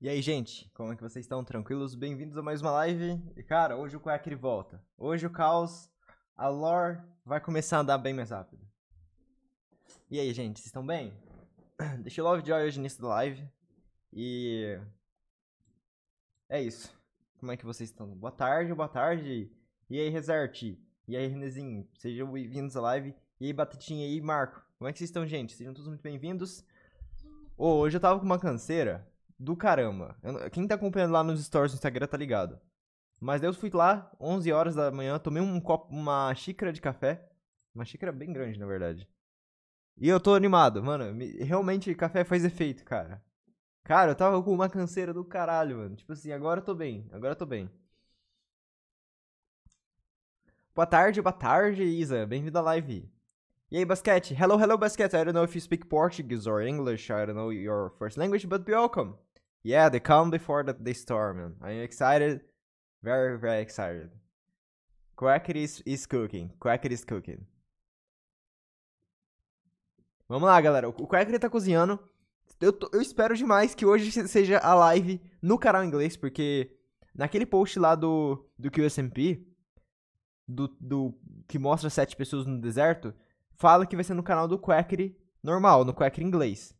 E aí, gente, como é que vocês estão? Tranquilos? Bem-vindos a mais uma live. E, cara, hoje o Quacker volta. Hoje o caos, a lore vai começar a andar bem mais rápido. E aí, gente, vocês estão bem? Deixei o Love Joy hoje no início da live. E. É isso. Como é que vocês estão? Boa tarde, boa tarde. E aí, Resert, E aí, Renezinho. Sejam bem-vindos à live. E aí, Batatinha. E aí, Marco. Como é que vocês estão, gente? Sejam todos muito bem-vindos. Ô, hoje eu tava com uma canseira do caramba. Eu, quem tá acompanhando lá nos stories do Instagram tá ligado. Mas daí eu fui lá, 11 horas da manhã, tomei um copo, uma xícara de café. Uma xícara bem grande, na verdade. E eu tô animado, mano. Me, realmente, café faz efeito, cara. Cara, eu tava com uma canseira do caralho, mano. Tipo assim, agora eu tô bem, agora eu tô bem. Boa tarde, boa tarde, Isa. Bem-vindo à live. Yay, basquete. Hello, hello, basquete. I don't know if you speak Portuguese or English. I don't know your first language, but welcome. Yeah, the calm before the, the storm. Man. I'm excited. Very, very excited. Quackity is, is cooking. Quackity is cooking. Vamos lá, galera. O Quackity tá cozinhando. Eu, eu espero demais que hoje seja a live no canal inglês, porque naquele post lá do, do QSMP, do, do, que mostra sete pessoas no deserto, fala que vai ser no canal do Quackery normal, no Quackery inglês.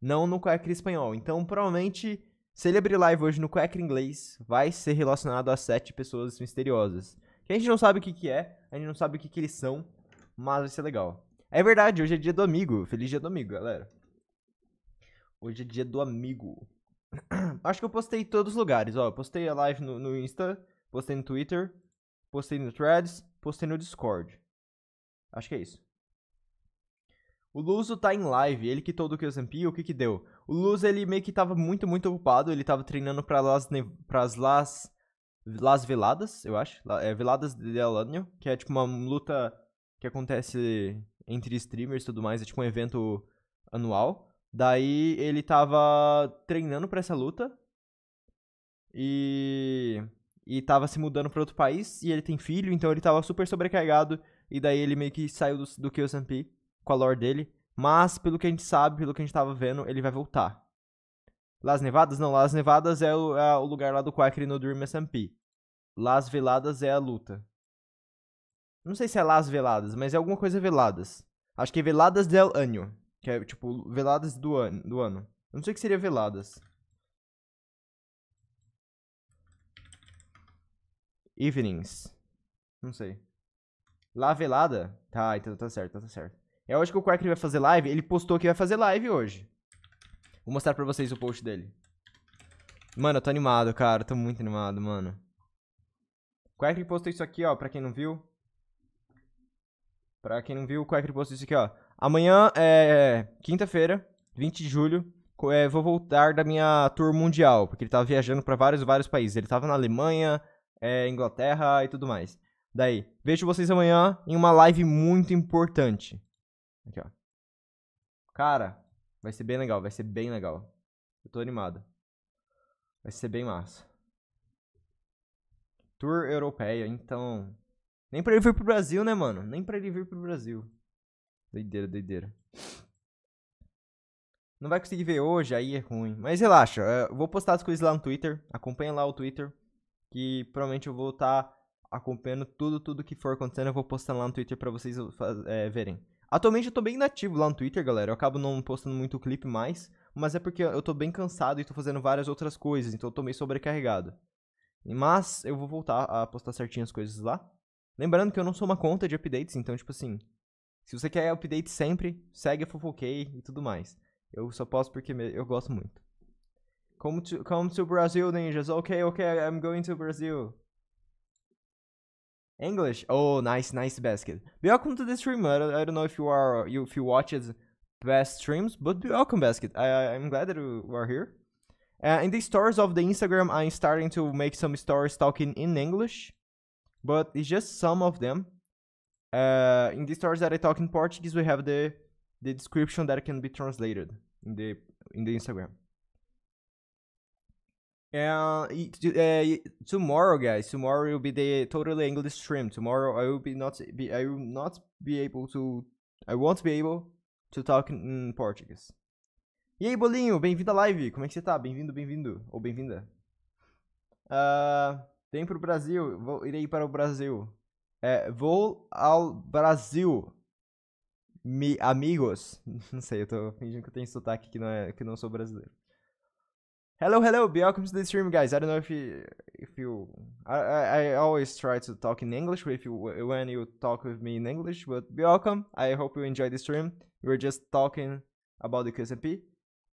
Não no Quackery espanhol. Então, provavelmente, se ele abrir live hoje no Quackery inglês, vai ser relacionado a sete pessoas misteriosas. Que a gente não sabe o que, que é, a gente não sabe o que, que eles são, mas vai ser legal. É verdade, hoje é dia do amigo. Feliz dia do amigo, galera. Hoje é dia do amigo. Acho que eu postei em todos os lugares, ó. Eu postei a live no, no Insta, postei no Twitter, postei no Threads, postei no Discord. Acho que é isso. O Luso tá em live, ele quitou do Kyozampi, o que que deu? O Luso, ele meio que tava muito, muito ocupado, ele tava treinando pra Las, pras Las, Las Veladas, eu acho, é, Veladas de Alânio, que é tipo uma luta que acontece entre streamers e tudo mais, é tipo um evento anual. Daí ele tava treinando para essa luta e e tava se mudando para outro país e ele tem filho, então ele tava super sobrecarregado e daí ele meio que saiu do, do Kyosampi com a lore dele. Mas, pelo que a gente sabe, pelo que a gente tava vendo, ele vai voltar. Las Nevadas? Não, Las Nevadas é o, é o lugar lá do Quackery no Dream SMP. É Las Veladas é a luta. Não sei se é Las Veladas, mas é alguma coisa Veladas. Acho que é Veladas del Ano. Que é, tipo, Veladas do ano. Do ano. Eu não sei o que seria Veladas. Evenings. Não sei. La velada? Tá, então tá certo, tá certo. É hoje que o Quark vai fazer live. Ele postou que vai fazer live hoje. Vou mostrar pra vocês o post dele. Mano, eu tô animado, cara. Eu tô muito animado, mano. O Quark postou isso aqui, ó, pra quem não viu. Pra quem não viu, o Quark postou isso aqui, ó. Amanhã é quinta-feira, 20 de julho. É, vou voltar da minha tour mundial, porque ele tava viajando para vários, vários países. Ele tava na Alemanha, é, Inglaterra e tudo mais. Daí, vejo vocês amanhã em uma live muito importante. Aqui, ó. Cara, vai ser bem legal, vai ser bem legal. Eu tô animado. Vai ser bem massa. Tour europeia, então. Nem pra ele vir pro Brasil, né, mano? Nem pra ele vir pro Brasil. Doideira, doideira. Não vai conseguir ver hoje, aí é ruim. Mas relaxa, é, eu vou postar as coisas lá no Twitter. Acompanha lá o Twitter. Que provavelmente eu vou estar tá acompanhando tudo, tudo que for acontecendo. Eu vou postar lá no Twitter pra vocês é, verem. Atualmente eu tô bem inativo lá no Twitter, galera. Eu acabo não postando muito clipe mais, mas é porque eu tô bem cansado e tô fazendo várias outras coisas, então eu tô meio sobrecarregado. Mas eu vou voltar a postar certinho as coisas lá. Lembrando que eu não sou uma conta de updates, então, tipo assim, se você quer update sempre, segue a Fofoquei e tudo mais. Eu só posto porque eu gosto muito. Come to, come to Brazil, ninjas. Ok, ok, I'm going to Brazil. English. Oh, nice, nice basket. Be welcome to the stream. I don't, I don't know if you are you if you watch it past streams, but be welcome basket. I, I am glad that you are here. Uh, in the stories of the Instagram, I'm starting to make some stories talking in English, but it's just some of them. Uh, in the stories that I talk in Portuguese, we have the the description that can be translated in the in the Instagram. Uh, uh, tomorrow, guys. Tomorrow will be the totally English stream. Tomorrow I will be not be I will not be able to I won't be able to talk in Portuguese. E aí, bolinho, bem-vindo à live. Como é que você tá? Bem-vindo, bem-vindo ou bem-vinda. Uh, vem pro Brasil. Vou irei para o Brasil. É, vou ao Brasil. Me amigos. Não sei, eu tô fingindo que eu tenho sotaque que não é que não sou brasileiro. Hello, hello, welcome to the stream, guys. I don't know if you, if you, I, I, I always try to talk in English with you when you talk with me in English, but welcome. I hope you enjoy the stream. We're just talking about the QSMP.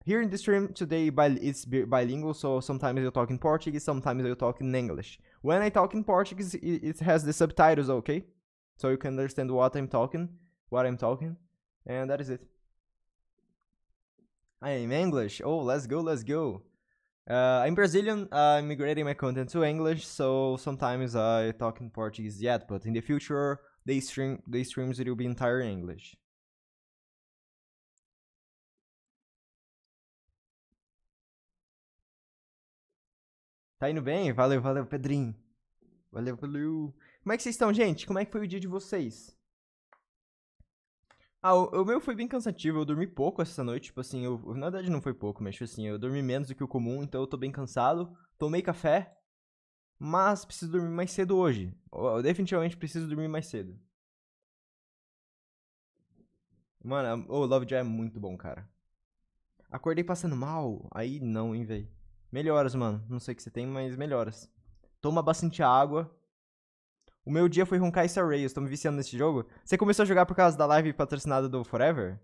Here in the stream today, it's bilingual, so sometimes you talk in Portuguese, sometimes you talk in English. When I talk in Portuguese, it has the subtitles, okay? So you can understand what I'm talking, what I'm talking, and that is it. I am English. Oh, let's go, let's go. Uh, I'm Brazilian. I'm migrating my content to English, so sometimes I talk in Portuguese yet, but in the future, the stream the streams will be entire English. Tá indo bem? Valeu, valeu, Pedrinho. Valeu, valeu. Como é que vocês estão, gente? Como é que foi o dia de vocês? Ah, o, o, meu foi bem cansativo, eu dormi pouco essa noite, tipo assim, eu, na verdade não foi pouco, mas tipo assim, eu dormi menos do que o comum, então eu tô bem cansado, tomei café, mas preciso dormir mais cedo hoje. Eu, eu definitivamente preciso dormir mais cedo. Mano, o é, oh, Lovejoy é muito bom, cara. Acordei passando mal? Aí não, hein, velho. Melhoras, mano. Não sei o que você tem, mas melhoras. Toma bastante água. O meu dia foi roncar Star Rays, tô me viciando nesse jogo. Você começou a jogar por causa da live patrocinada do Forever?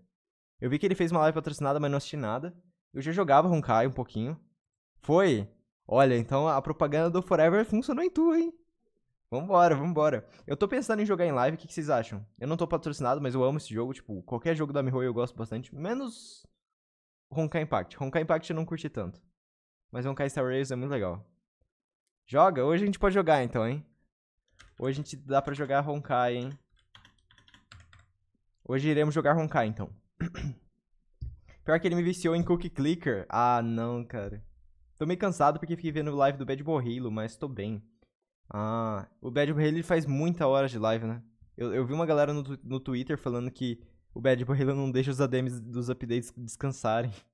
Eu vi que ele fez uma live patrocinada, mas não assisti nada. Eu já jogava Honkai um pouquinho. Foi? Olha, então a propaganda do Forever funcionou em tu, hein? Vambora, vambora. Eu tô pensando em jogar em live, o que, que, vocês acham? Eu não tô patrocinado, mas eu amo esse jogo. Tipo, qualquer jogo da Mihoyo eu gosto bastante. Menos Honkai Impact. Honkai Impact eu não curti tanto. Mas Honkai Star Rays é muito legal. Joga? Hoje a gente pode jogar então, hein? Hoje a gente dá pra jogar Honkai, hein? Hoje iremos jogar Honkai, então. Pior que ele me viciou em Cookie Clicker. Ah, não, cara. Tô meio cansado porque fiquei vendo live do Bad Borrilo, mas tô bem. Ah, o Bad Borrilo faz muita hora de live, né? Eu, eu vi uma galera no, no Twitter falando que o Bad Borrilo não deixa os ADMs dos updates descansarem.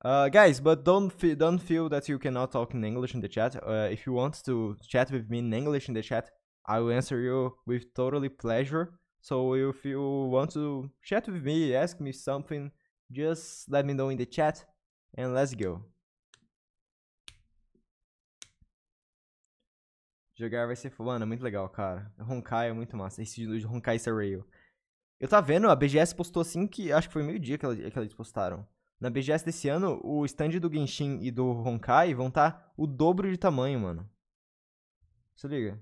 Uh, guys, but don't don't feel that you cannot talk in English in the chat. Uh, if you want to chat with me in English in the chat, I will answer you with totally pleasure. So if you want to chat with me, ask me something, just let me know in the chat, and let's go. Jogar vai ser, mano, é muito legal, cara. Honkai é muito massa. Esse de Honkai Surreal. Eu tava vendo, a BGS postou assim que acho que foi meio-dia que, que eles postaram. Na BGS desse ano, o stand do Genshin e do Honkai vão estar tá o dobro de tamanho, mano. Se liga.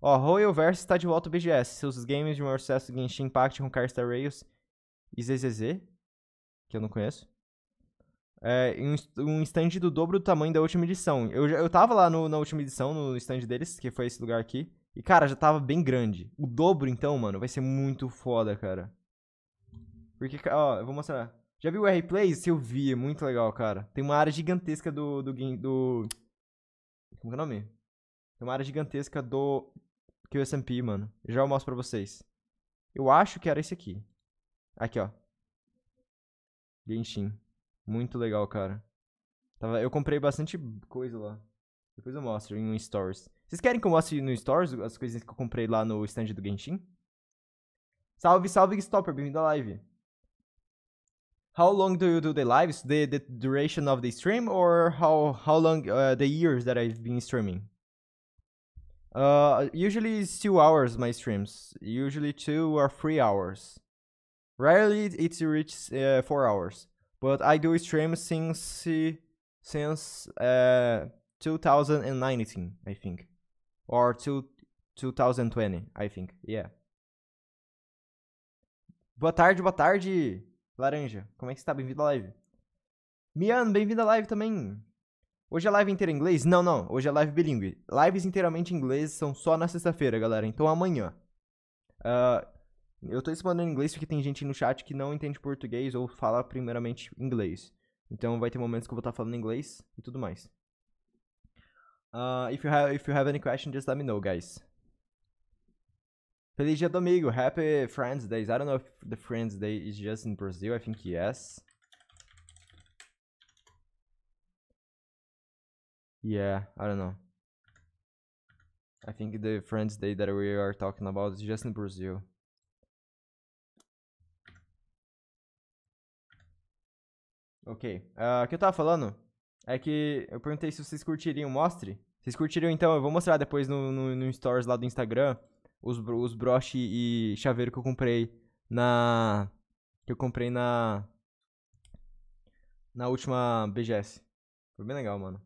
Ó, Royal Verse está de volta ao BGS. Seus games de maior sucesso Genshin Impact, Honkai Star Rails e ZZZ, que eu não conheço. É, um, stand do dobro do tamanho da última edição. Eu, eu tava lá no, na última edição, no stand deles, que foi esse lugar aqui. E, cara, já tava bem grande. O dobro, então, mano, vai ser muito foda, cara. Porque, ó, eu vou mostrar. Já viu o R-Plays? Eu vi, é muito legal, cara. Tem uma área gigantesca do, do do... Como é o nome? Tem uma área gigantesca do QSMP, mano. Eu mostro pra vocês. Eu acho que era esse aqui. Aqui, ó. Genshin. Muito legal, cara. Tava... Eu comprei bastante coisa lá. Depois eu mostro em um stores. Vocês querem que eu mostre no stores as coisas que eu comprei lá no stand do Genshin? Salve, salve, Stopper. Bem-vindo à live. how long do you do the lives the, the duration of the stream or how how long uh, the years that i've been streaming uh usually it's two hours my streams usually two or three hours rarely it reaches uh, four hours but i do stream since since uh 2019 i think or two 2020 i think yeah boa tarde boa tarde Laranja, como é que está? Bem-vindo à live. Mian, bem-vindo à live também. Hoje é live inteira em inglês? Não, não. Hoje é live bilíngue. Lives inteiramente em inglês são só na sexta-feira, galera. Então amanhã. Uh, eu tô respondendo em inglês porque tem gente no chat que não entende português ou fala primeiramente inglês. Então vai ter momentos que eu vou estar tá falando falando inglês e tudo mais. Uh, if, you have, if you have any question, just let me know, guys. Feliz dia é do amigo. Happy Friends Day. I don't know if the Friends Day is just in Brazil. I think yes. Yeah, I don't know. I think the Friends Day that we are talking about is just in Brazil. Ok. Uh, o que eu tava falando é que eu perguntei se vocês curtiriam. Mostre. Vocês curtiriam então? Eu vou mostrar depois no, no, no Stories lá do Instagram os, os broche e chaveiro que eu comprei na. Que eu comprei na. Na última BGS. Foi bem legal, mano.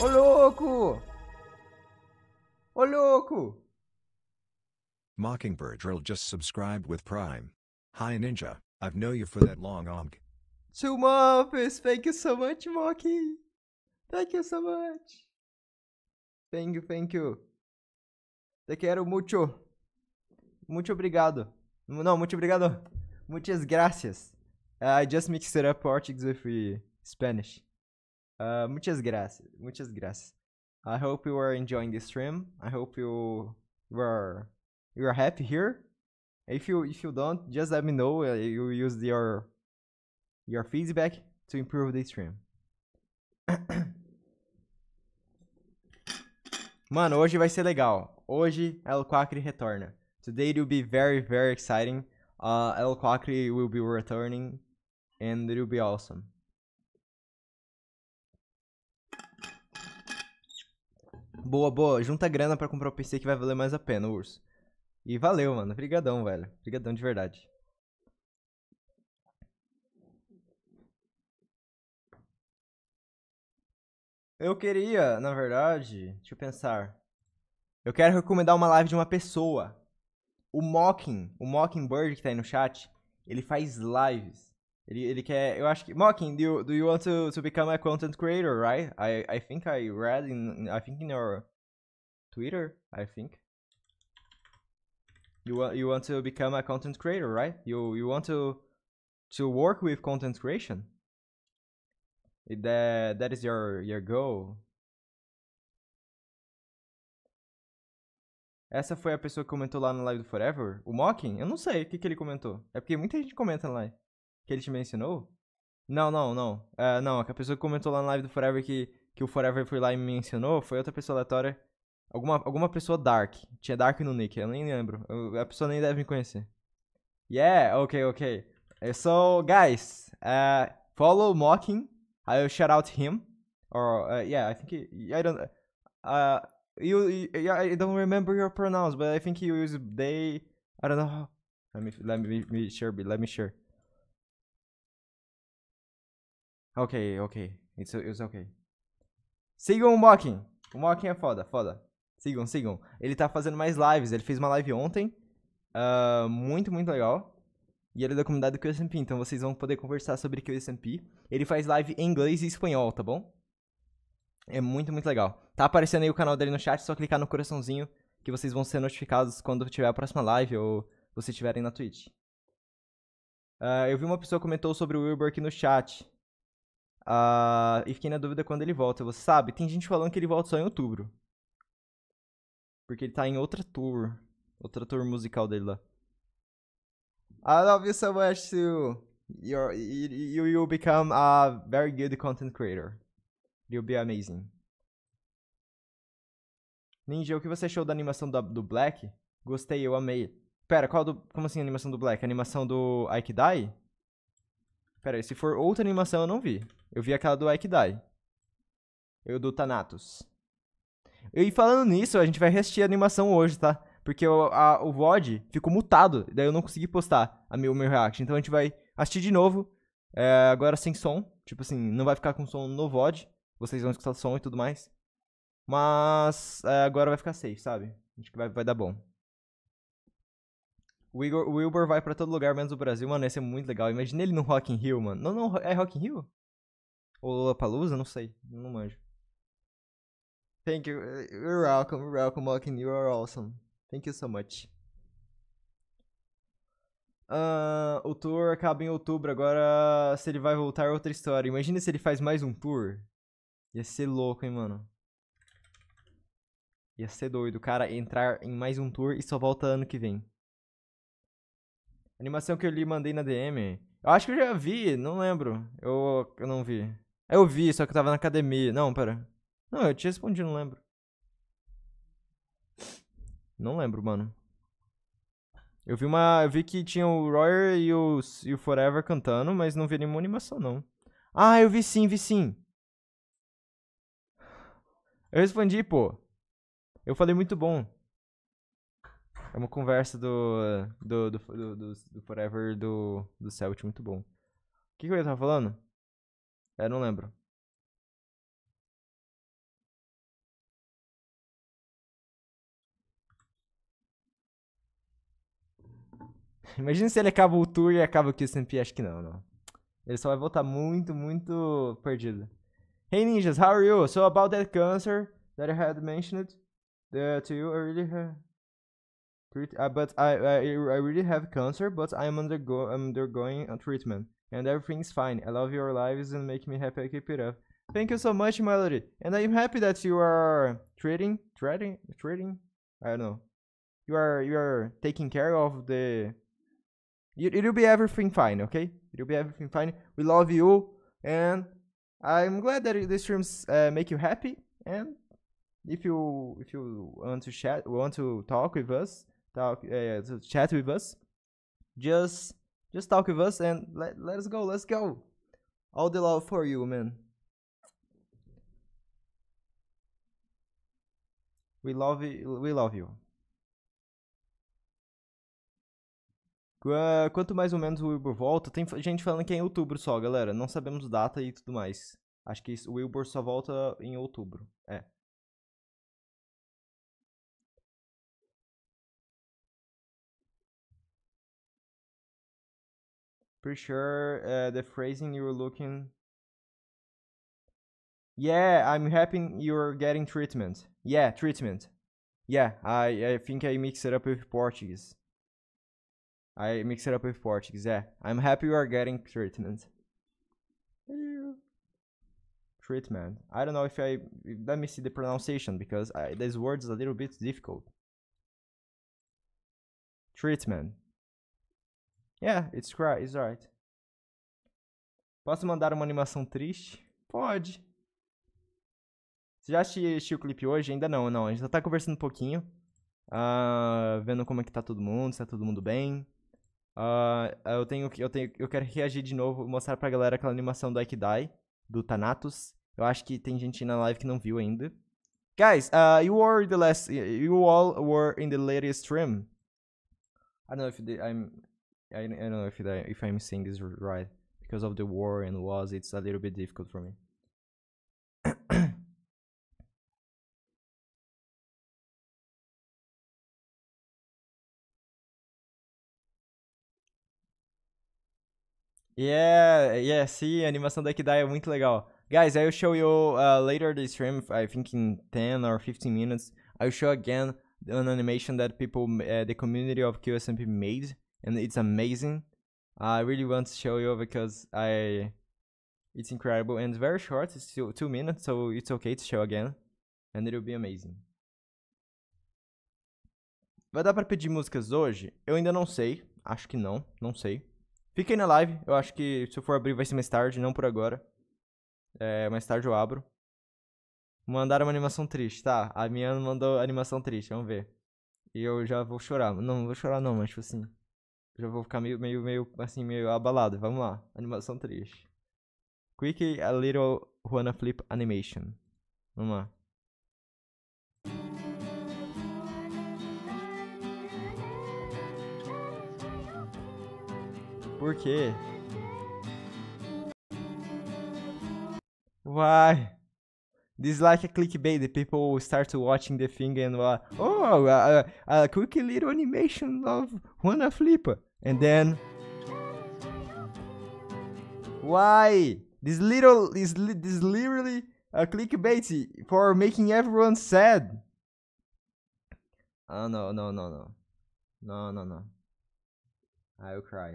Ô louco! Ô louco! Mockingbird Drill just subscribed with Prime. Hi Ninja, I've known you for that long omg. Two muffins thank you so much, Mocky. Thank you so much. Thank you, thank you. Te quero muito. Muito obrigado. Não, muito obrigado. Muchas gracias. Ah, I just mixed it up Portuguese with eh, Spanish. Uh, muchas gracias. Muchas I hope you are enjoying the stream. I hope you were you are happy here. If you if you don't, just let me know. Eh, you use your your feedback to improve the stream. Mano, hoje vai ser legal. Hoje El Quacre retorna. Today it will be very, very exciting. Uh, El Quacre will be returning and it will be awesome. Boa, boa. Junta grana para comprar o PC que vai valer mais a pena, urso. E valeu, mano. Obrigadão, velho. Obrigadão de verdade. Eu queria, na verdade, deixa eu pensar. Eu quero recomendar uma live de uma pessoa. O Mocking, o Mockingbird que tá aí no chat, ele faz lives. Ele, ele quer, eu acho que Mocking, do you, do you want to, to become a content creator, right? I I think I read in I think in your Twitter, I think. You want you want to become a content creator, right? You you want to to work with content creation? That, that is your, your goal? Essa foi a pessoa que comentou lá no live do Forever? O Mocking? Eu não sei o que, que ele comentou. É porque muita gente comenta lá. Que ele te mencionou? Não, não, não. Uh, não, é a pessoa que comentou lá na live do Forever que, que o Forever foi lá e me mencionou foi outra pessoa aleatória. Alguma, alguma pessoa Dark. Tinha Dark no nick, eu nem lembro. Eu, a pessoa nem deve me conhecer. Yeah, ok, ok. So, guys, uh, follow Mocking I'll shout out him. Or, uh, yeah, I think he, I don't. Uh, you, you, I don't remember your pronouns, but I think he use they. I don't know. How. Let me, let me, me share. Let me share. Okay, okay. It's, it's okay. Sigam o Mocking. O Mocking é foda, foda. Sigam, sigam. Ele tá fazendo mais lives. Ele fez uma live ontem. Uh, muito, muito legal. E ele é da comunidade do QSMP, então vocês vão poder conversar sobre QSMP. Ele faz live em inglês e espanhol, tá bom? É muito, muito legal. Tá aparecendo aí o canal dele no chat, é só clicar no coraçãozinho que vocês vão ser notificados quando tiver a próxima live ou vocês estiverem na Twitch. Uh, eu vi uma pessoa comentou sobre o Wilbur aqui no chat. Uh, e fiquei na dúvida quando ele volta. Você sabe, tem gente falando que ele volta só em outubro. Porque ele tá em outra tour. Outra tour musical dele lá. I love you so much too. You're, you you become a very good content creator. You'll be amazing. Ninja, o que você achou da animação do, do Black? Gostei, eu amei. Pera, qual do. Como assim a animação do Black? A animação do Aikidai? Pera, se for outra animação eu não vi. Eu vi aquela do Aikidai. Eu do Thanatos. E falando nisso, a gente vai assistir a animação hoje, tá? Porque o, a, o VOD ficou mutado, daí eu não consegui postar a meu, o meu react. Então a gente vai assistir de novo, é, agora sem som. Tipo assim, não vai ficar com som no VOD. Vocês vão escutar som e tudo mais. Mas é, agora vai ficar safe, sabe? Acho que vai, vai dar bom. O, Igor, o Wilbur vai pra todo lugar, menos o Brasil. Mano, esse é muito legal. Imagina ele no Rock in Rio, mano. Não, não, é Rock in Rio? Ou Lollapalooza? Não sei. Não manjo. Thank you. You're welcome, you're welcome, Rock in Rio are awesome. Thank you so much. Uh, o tour acaba em outubro, agora se ele vai voltar é outra história. Imagina se ele faz mais um tour. Ia ser louco, hein, mano. Ia ser doido o cara entrar em mais um tour e só volta ano que vem. animação que eu lhe mandei na DM. Eu acho que eu já vi, não lembro. Eu, eu não vi. Eu vi, só que eu tava na academia. Não, pera. Não, eu te respondi, não lembro. Não lembro, mano. Eu vi uma. Eu vi que tinha o Royer e o, e o Forever cantando, mas não vi nenhuma animação, não. Ah, eu vi sim, vi sim. Eu respondi, pô. Eu falei muito bom. É uma conversa do. do. do, do, do, do Forever do. do Celt, muito bom. O que, que eu tava falando? É, não lembro. Imagina se ele acaba o tour e acaba aqui o SMP. Acho que não, não. Ele só vai voltar muito, muito perdido. Hey ninjas, how are you? So about that cancer that I had mentioned uh, to you, I really have... Uh, but I, I, I really have cancer, but I'm undergo undergoing a treatment. And everything's fine. I love your lives and make me happy. I keep it up. Thank you so much, Melody. And I'm happy that you are treating, treating, treating. I don't know. You are you are taking care of the It, it'll be everything fine, okay? It'll be everything fine. We love you, and I'm glad that these streams uh, make you happy. And if you if you want to chat, want to talk with us, talk uh, to chat with us, just just talk with us and let let's go, let's go. All the love for you, man. We love you. We love you. Ah, quanto mais ou menos o Wilbur volta, tem gente falando que é em outubro só, galera. Não sabemos data e tudo mais. Acho que o Wilbur só volta em outubro. É. Pretty sure uh, the phrasing you were looking. Yeah, I'm happy you're getting treatment. Yeah, treatment. Yeah, I, I think I mixed it up with Portuguese. I mix it up with Portuguese. É. I'm happy you are getting treatment. Treatment. I don't know if I... If, let me see the pronunciation, because I, this word is a little bit difficult. Treatment. Yeah, it's, right, it's right. Posso mandar uma animação triste? Pode. Você já assistiu o clipe hoje? Ainda não, não. A gente já tá conversando um pouquinho. Uh, vendo como é que tá todo mundo, se tá todo mundo bem. Uh, eu tenho que eu tenho eu quero reagir de novo, mostrar pra galera aquela animação do Aikidai, do Thanatos. Eu acho que tem gente na live que não viu ainda. Guys, uh, you were the last you all were in the latest stream. I don't know if the, I'm I, I don't know if I, if I'm saying this right because of the war and wars it's a little bit difficult for me. Yeah, é, yeah, é, sim, a animação da Kidai é muito legal. Guys, I'll show you uh, later the stream, I think in 10 or 15 minutes, I'll show again an animation that people, uh, the community of QSMP made, and it's amazing. I really want to show you because I, it's incredible and very short. It's still two minutes, so it's okay to show again, and it'll be amazing. Vai dar para pedir músicas hoje? Eu ainda não sei, acho que não, não sei. Fiquem na live. Eu acho que se eu for abrir vai ser mais tarde, não por agora. É, mais tarde eu abro. Mandaram uma animação triste, tá? A minha mandou animação triste, vamos ver. E eu já vou chorar. Não, não vou chorar não, mas tipo assim. Já vou ficar meio, meio, meio, assim, meio abalado. Vamos lá. Animação triste. Quick a little Juana Flip animation. Vamos lá. Por quê? Why? This like a clickbait. The people start watching the thing and uh, oh, a, a, quick little animation of Juana Flipa. And then... Why? This little is this, this literally a uh, clickbait for making everyone sad. Oh no no no no no no no! I'll cry.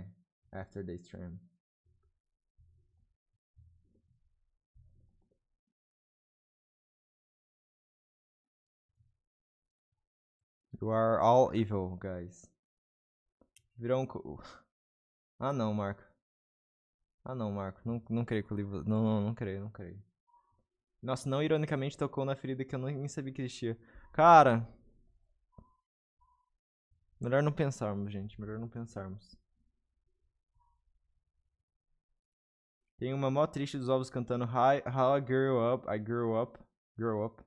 after the stream. You are all evil, guys. Virou um. Ah não, Marco. Ah não, Marco. Não, não creio que o livro. Não, não, não creio, não creio. Nossa, não ironicamente tocou na ferida que eu nem sabia que existia. Cara. Melhor não pensarmos, gente. Melhor não pensarmos. Tem uma mó triste dos ovos cantando Hi, How I Grew Up, I Grew Up, Grow Up.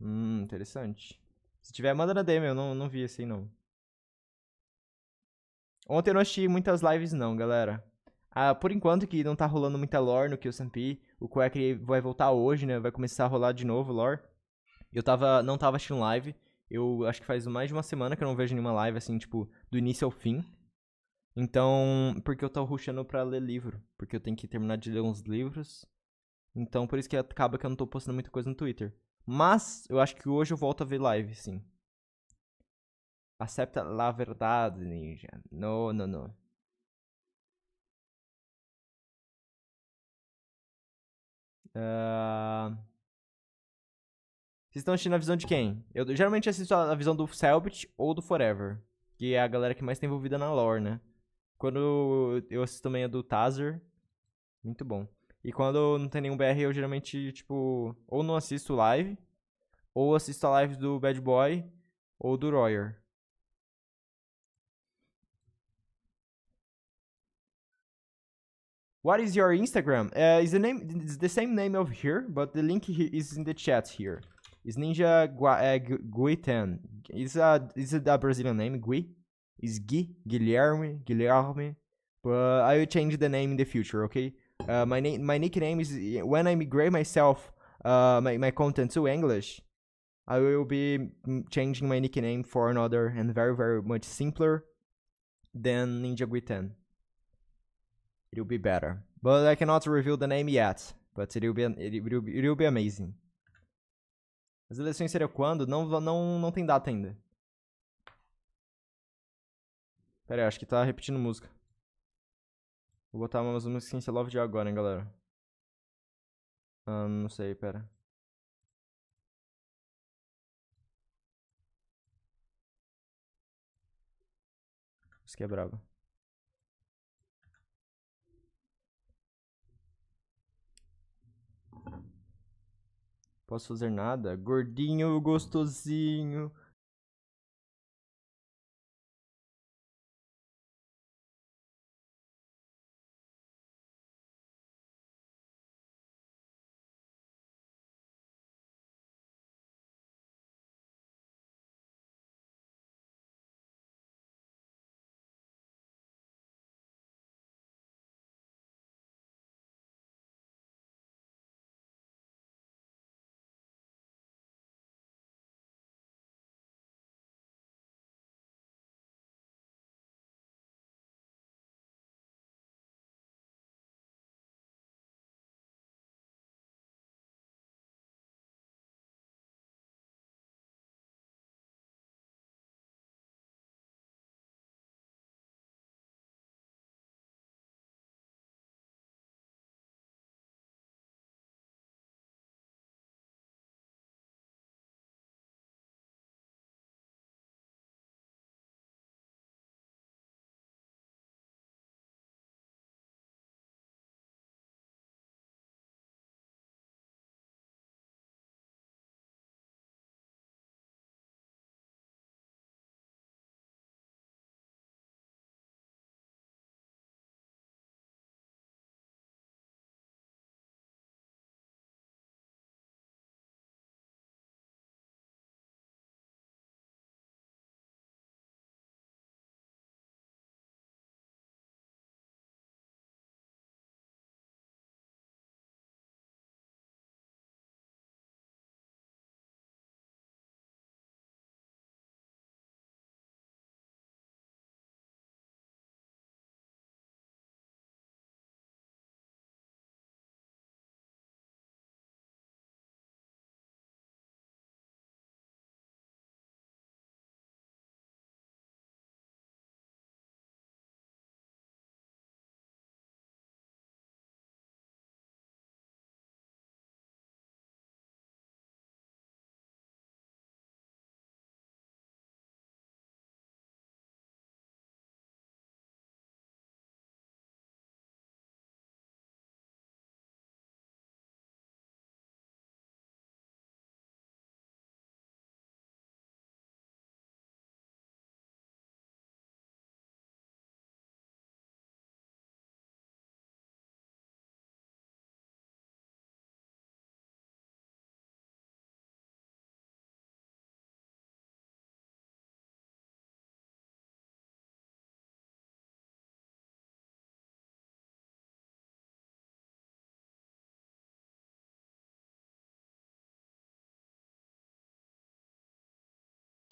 Hum, interessante. Se tiver, manda na DM, eu não, não vi assim não. Ontem eu não assisti muitas lives não, galera. Ah, por enquanto que não tá rolando muita lore no Kyossampi. O Quack vai voltar hoje, né? Vai começar a rolar de novo lore. Eu tava, não tava assistindo live. Eu acho que faz mais de uma semana que eu não vejo nenhuma live, assim, tipo, do início ao fim. Então, porque eu tô rushando pra ler livro. Porque eu tenho que terminar de ler uns livros. Então, por isso que acaba que eu não tô postando muita coisa no Twitter. Mas, eu acho que hoje eu volto a ver live, sim. Acepta a verdade, ninja. Não, não, não. Uh... Ah. Vocês estão assistindo a visão de quem? Eu geralmente assisto a visão do Selbit ou do Forever. Que é a galera que mais tá envolvida na lore, né? Quando eu assisto também a do Tazer, muito bom. E quando não tem nenhum BR, eu geralmente, tipo, ou não assisto live, ou assisto a live do Bad Boy ou do Royer. What is your Instagram? Uh, is the name it's the same name of here, but the link is in the chat here. It's Ninja Gui, é uh, Gui Ten. It's a is it a Brazilian name, Gui? is Guy, Guilherme, Guilherme. But I will change the name in the future, okay? Uh, my name, my nickname is when I migrate myself, uh, my my content to English, I will be mm, changing my nickname for another and very very much simpler than Ninja Gui 10. It will be better, but I cannot reveal the name yet. But it will be it will, it will be amazing. As eleições seriam quando? Não não não tem data ainda. Pera aí, acho que tá repetindo música. Vou botar mais uma música em Love de agora, hein, galera. Um, ah, não sei, pera. Isso que é brabo. Posso fazer nada? Gordinho, gostosinho.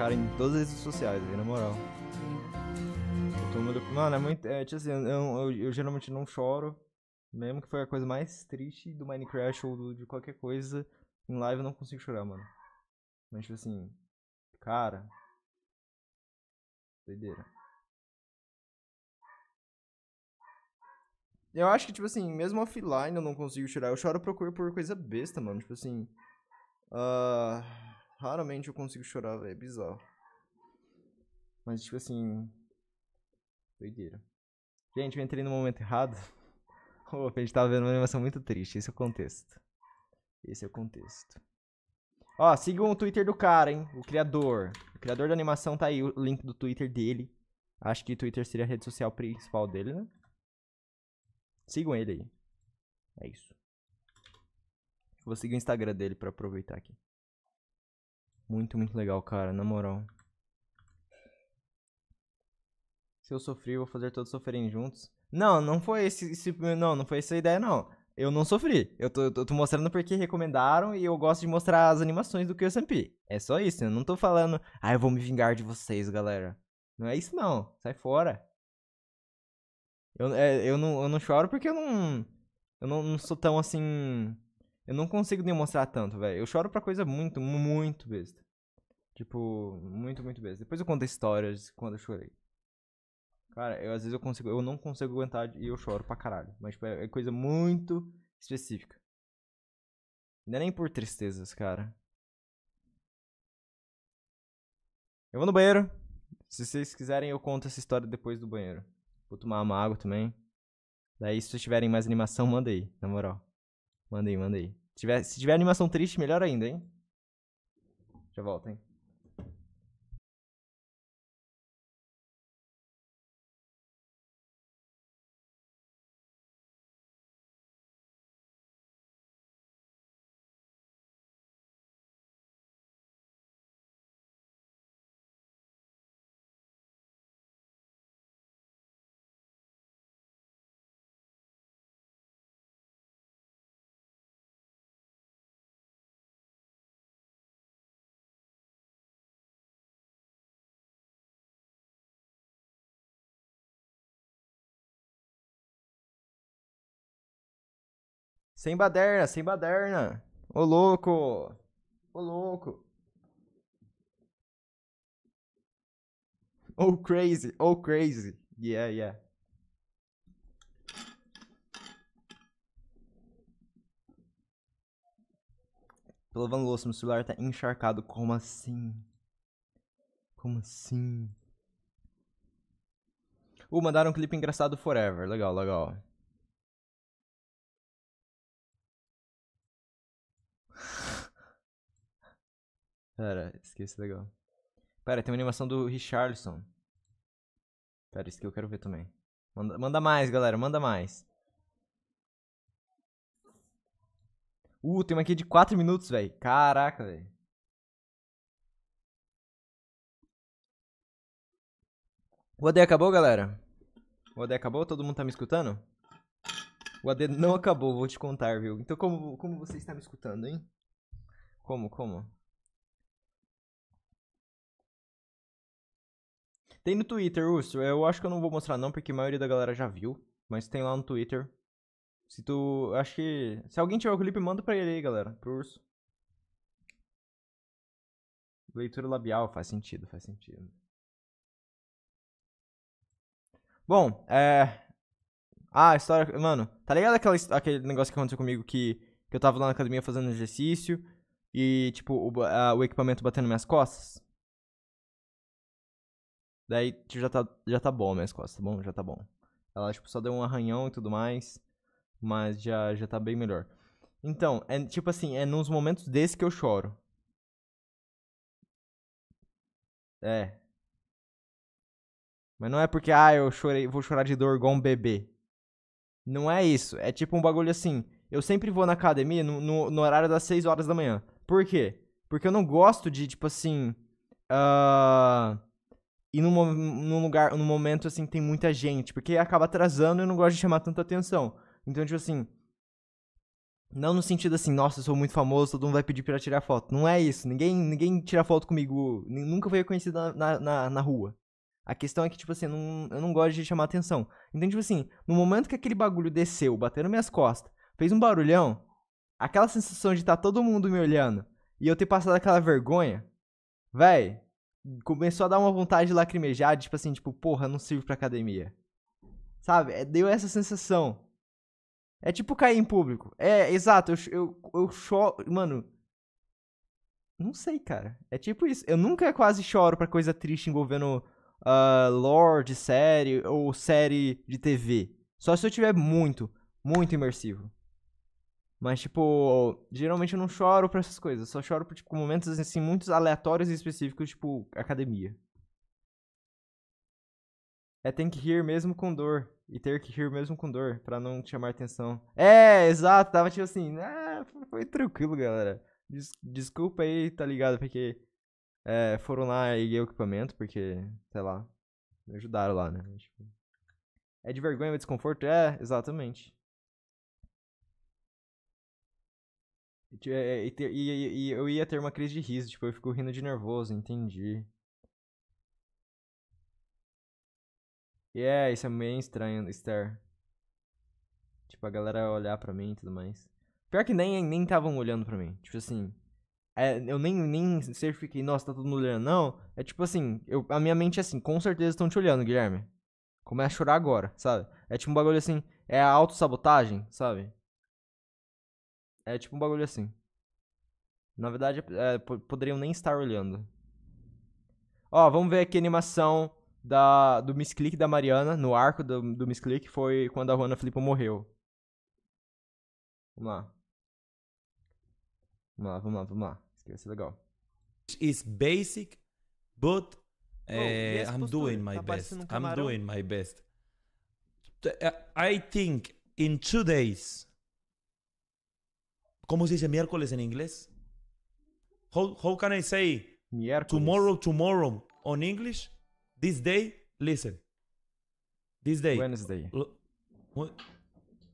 cara em todas as redes sociais, aí, na moral. Mundo... Mano, é muito. É, tipo assim, eu, eu, eu, geralmente não choro. Mesmo que foi a coisa mais triste do Minecraft ou do, de qualquer coisa. Em live eu não consigo chorar, mano. Mas tipo assim. Cara. Doideira. Eu acho que, tipo assim, mesmo offline eu não consigo chorar. Eu choro por, por coisa besta, mano. Tipo assim. Uh Raramente eu consigo chorar, velho. É bizarro. Mas, tipo assim. Doideira. Gente, eu entrei no momento errado. Opa, a gente tava vendo uma animação muito triste. Esse é o contexto. Esse é o contexto. Ó, sigam o Twitter do cara, hein? O criador. O criador da animação tá aí, o link do Twitter dele. Acho que o Twitter seria a rede social principal dele, né? Sigam ele aí. É isso. Vou seguir o Instagram dele para aproveitar aqui. Muito, muito legal, cara, na moral. Se eu sofri, eu vou fazer todos sofrerem juntos. Não, não foi esse, esse não, não foi essa ideia, não. Eu não sofri. Eu tô, eu tô mostrando porque recomendaram e eu gosto de mostrar as animações do SMP. É só isso, eu não tô falando, ah, eu vou me vingar de vocês, galera. Não é isso, não. Sai fora. Eu, é, eu, não, eu não choro porque eu não. Eu não, não sou tão assim. Eu não consigo demonstrar tanto, velho. Eu choro pra coisa muito, muito besta. Tipo, muito, muito besta. Depois eu conto histórias quando eu chorei. Cara, eu às vezes eu consigo, eu não consigo aguentar e eu choro pra caralho. Mas tipo, é, é coisa muito específica. Não é nem por tristezas, cara. Eu vou no banheiro. Se vocês quiserem, eu conto essa história depois do banheiro. Vou tomar uma água também. Daí, se vocês tiverem mais animação, manda aí, na moral. Manda aí, manda aí. Se tiver, se tiver animação triste, melhor ainda, hein? Já volto, hein? Sem baderna, sem baderna. Ô louco! Ô louco! Oh crazy, oh crazy. Yeah, yeah. Tô lavando louça, meu celular tá encharcado. Como assim? Como assim? Uh, mandaram um clipe engraçado Forever. Legal, legal. Pera, esqueci legal. Pera, tem uma animação do Richarlison. Pera, isso que eu quero ver também. Manda, manda mais, galera, manda mais. Uh, tem uma aqui de 4 minutos, velho. Caraca, velho. O AD acabou, galera? O AD acabou? Todo mundo tá me escutando? O AD não acabou, vou te contar, viu? Então como, como você está me escutando, hein? Como, como? Tem no Twitter, Urso. Eu acho que eu não vou mostrar não, porque a maioria da galera já viu. Mas tem lá no Twitter. Se tu... Acho que... Se alguém tiver o clipe, manda pra ele aí, galera. Pro Urso. Leitura labial. Faz sentido, faz sentido. Bom, é... Ah, a história. Mano, tá ligado aquela, aquele negócio que aconteceu comigo que, que eu tava lá na academia fazendo exercício e, tipo, o, a, o equipamento batendo minhas costas? Daí, tipo, já tá, já tá bom minhas costas, tá bom? Já tá bom. Ela, tipo, só deu um arranhão e tudo mais, mas já, já tá bem melhor. Então, é tipo assim, é nos momentos desse que eu choro. É. Mas não é porque, ah, eu chorei, vou chorar de dor igual um bebê. Não é isso. É tipo um bagulho assim. Eu sempre vou na academia no, no, no horário das 6 horas da manhã. Por quê? Porque eu não gosto de, tipo assim. Uh, ir num, num lugar, num momento assim que tem muita gente. Porque acaba atrasando e eu não gosto de chamar tanta atenção. Então, tipo assim. Não no sentido assim, nossa, eu sou muito famoso, todo mundo vai pedir pra tirar foto. Não é isso. Ninguém, ninguém tira foto comigo. Nunca foi reconhecido na, na, na rua. A questão é que, tipo assim, não, eu não gosto de chamar atenção. Então, tipo assim, no momento que aquele bagulho desceu, bateu nas minhas costas, fez um barulhão, aquela sensação de estar tá todo mundo me olhando e eu ter passado aquela vergonha, véi, começou a dar uma vontade de lacrimejar, tipo assim, tipo, porra, não sirvo pra academia. Sabe? É, deu essa sensação. É tipo cair em público. É, exato, eu, eu, eu choro. Mano. Não sei, cara. É tipo isso. Eu nunca quase choro pra coisa triste envolvendo uh, lore de série ou série de TV. Só se eu tiver muito, muito imersivo. Mas, tipo, geralmente eu não choro pra essas coisas. Só choro por, tipo, momentos, assim, muito aleatórios e específicos, tipo, academia. É tem que rir mesmo com dor. E ter que rir mesmo com dor, pra não chamar atenção. É, exato. Tava, tipo, assim, ah, foi tranquilo, galera. Des desculpa aí, tá ligado? Porque é, foram lá erguer o equipamento, porque, sei lá, me ajudaram lá, né? Tipo, é de vergonha, é desconforto? É, exatamente. E, é, é, e, e, e, eu ia ter uma crise de riso, tipo, eu fico rindo de nervoso, entendi. E yeah, é, isso é meio estranho, Esther. Tipo, a galera olhar pra mim e tudo mais. Pior que nem nem estavam olhando pra mim. Tipo assim, é, eu nem, nem fiquei nossa, tá todo mundo olhando, não. É tipo assim, eu, a minha mente é assim, com certeza estão te olhando, Guilherme. Começa a chorar agora, sabe? É tipo um bagulho assim, é a autossabotagem, sabe? É tipo um bagulho assim. Na verdade, é, é poderiam nem estar olhando. Ó, vamos ver aqui a animação da, do click da Mariana, no arco do, do click foi quando a Juana Filipe morreu. Vamos lá. Vamos lá, vamos lá, vamos lá. Isso aqui vai ser legal. It's basic, but uh, oh, eh, I'm um doing my best. I'm doing my best. I think in two days. ¿Cómo se dice miércoles en inglés? How, how can I say miércoles. tomorrow, tomorrow on English? This day, listen. This day. Wednesday.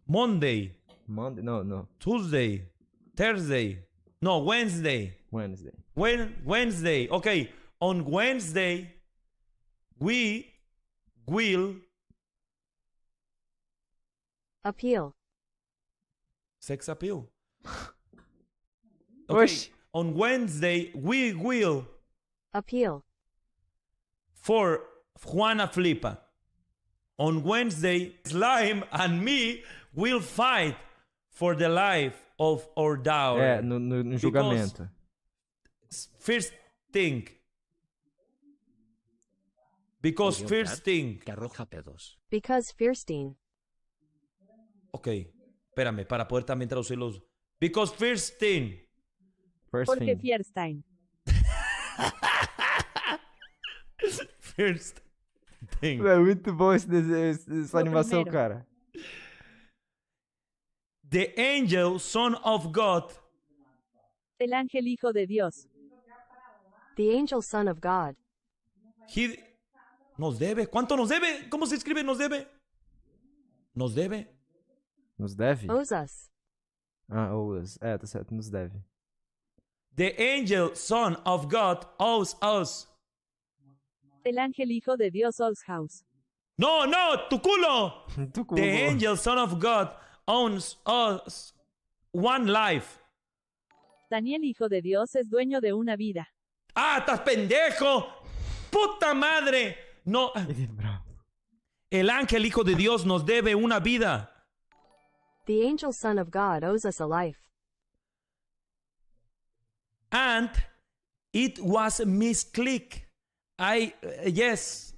Monday. Monday, no, no. Tuesday. Thursday. No, Wednesday. Wednesday. When Wednesday. Okay. On Wednesday, we will appeal. Sex appeal. okay. On Wednesday, we will appeal for Juana Flipa. On Wednesday, Slime and me will fight for the life of our daughter. É, no, no, no julgamento. First thing. Because first thing. Que Because first thing. Ok, espérame, para poder también traducirlos. Because first thing. First Porque first thing. first thing. É muito bom esse essa o animação, primeiro. cara. The angel, son of God. El ángel hijo de Dios. The angel son of God. He, nos debe. ¿Cuánto nos debe? ¿Cómo se escribe nos debe? Nos debe. Nos debe. Owes us. Ah, owes. É, eh, tá certo, nos debe. The angel, son of God, owes us. El ángel hijo de Dios owes us. No, no, tu culo. tu culo. The angel, son of God, owns us one life. Daniel, hijo de Dios, es dueño de una vida. ¡Ah, estás pendejo! ¡Puta madre! No. El ángel, hijo de Dios, nos debe una vida. The angel son of God owes us a life. And it was a misclick. I, yes.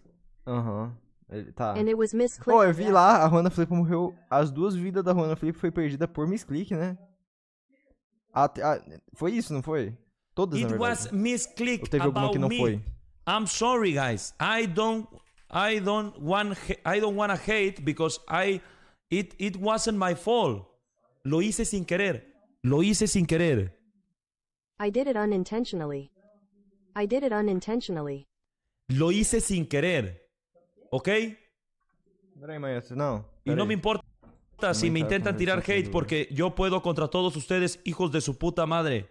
Uh huh. Ele, tá. And it was misclick. Oh, eu vi lá, a Juana Flip morreu. As duas vidas da Juana Flip foi perdida por misclick, né? A, a, foi isso, não foi? Todas, It was misclick Ou teve alguma que não me. foi? I'm sorry, guys. I don't I don't want I don't want to hate because I it it wasn't my fault. Lo hice sin querer. Lo hice sin querer. I did it unintentionally. I did it unintentionally. Lo hice sin querer. ¿Ok? No, y no me importa si me intentan tirar hate porque yo puedo contra todos ustedes, hijos de su puta madre.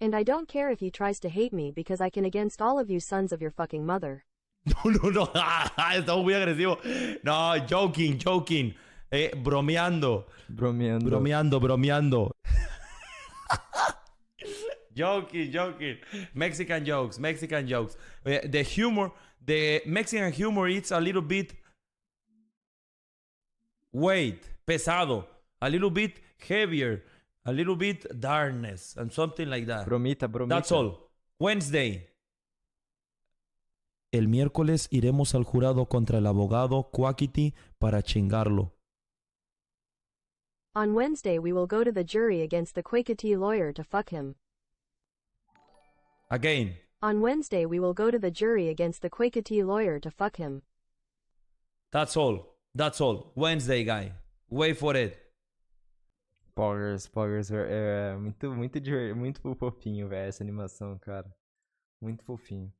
And I don't care if he tries to hate me because I can against all of you sons of your fucking mother. No, no, no. Estamos muy agresivo. No, joking, joking. Eh, bromeando. Bromeando. Bromeando, bromeando. joking, joking. Mexican jokes, Mexican jokes. Eh, the humor The Mexican Humor, it's a little bit weight, pesado, a little bit heavier, a little bit darkness, and something like that. That's all. Wednesday. El miércoles iremos al jurado contra el abogado Quackity para chingarlo. On Wednesday we will go to the jury against the Quackity lawyer to fuck him. Again, On Wednesday we will go to the jury against the Quakati lawyer to fuck him. That's all. That's all. Wednesday, guy. Wait for it. Poggers, Poggers é, é muito, muito, muito fofinho, velho, essa animação, cara. Muito fofinho.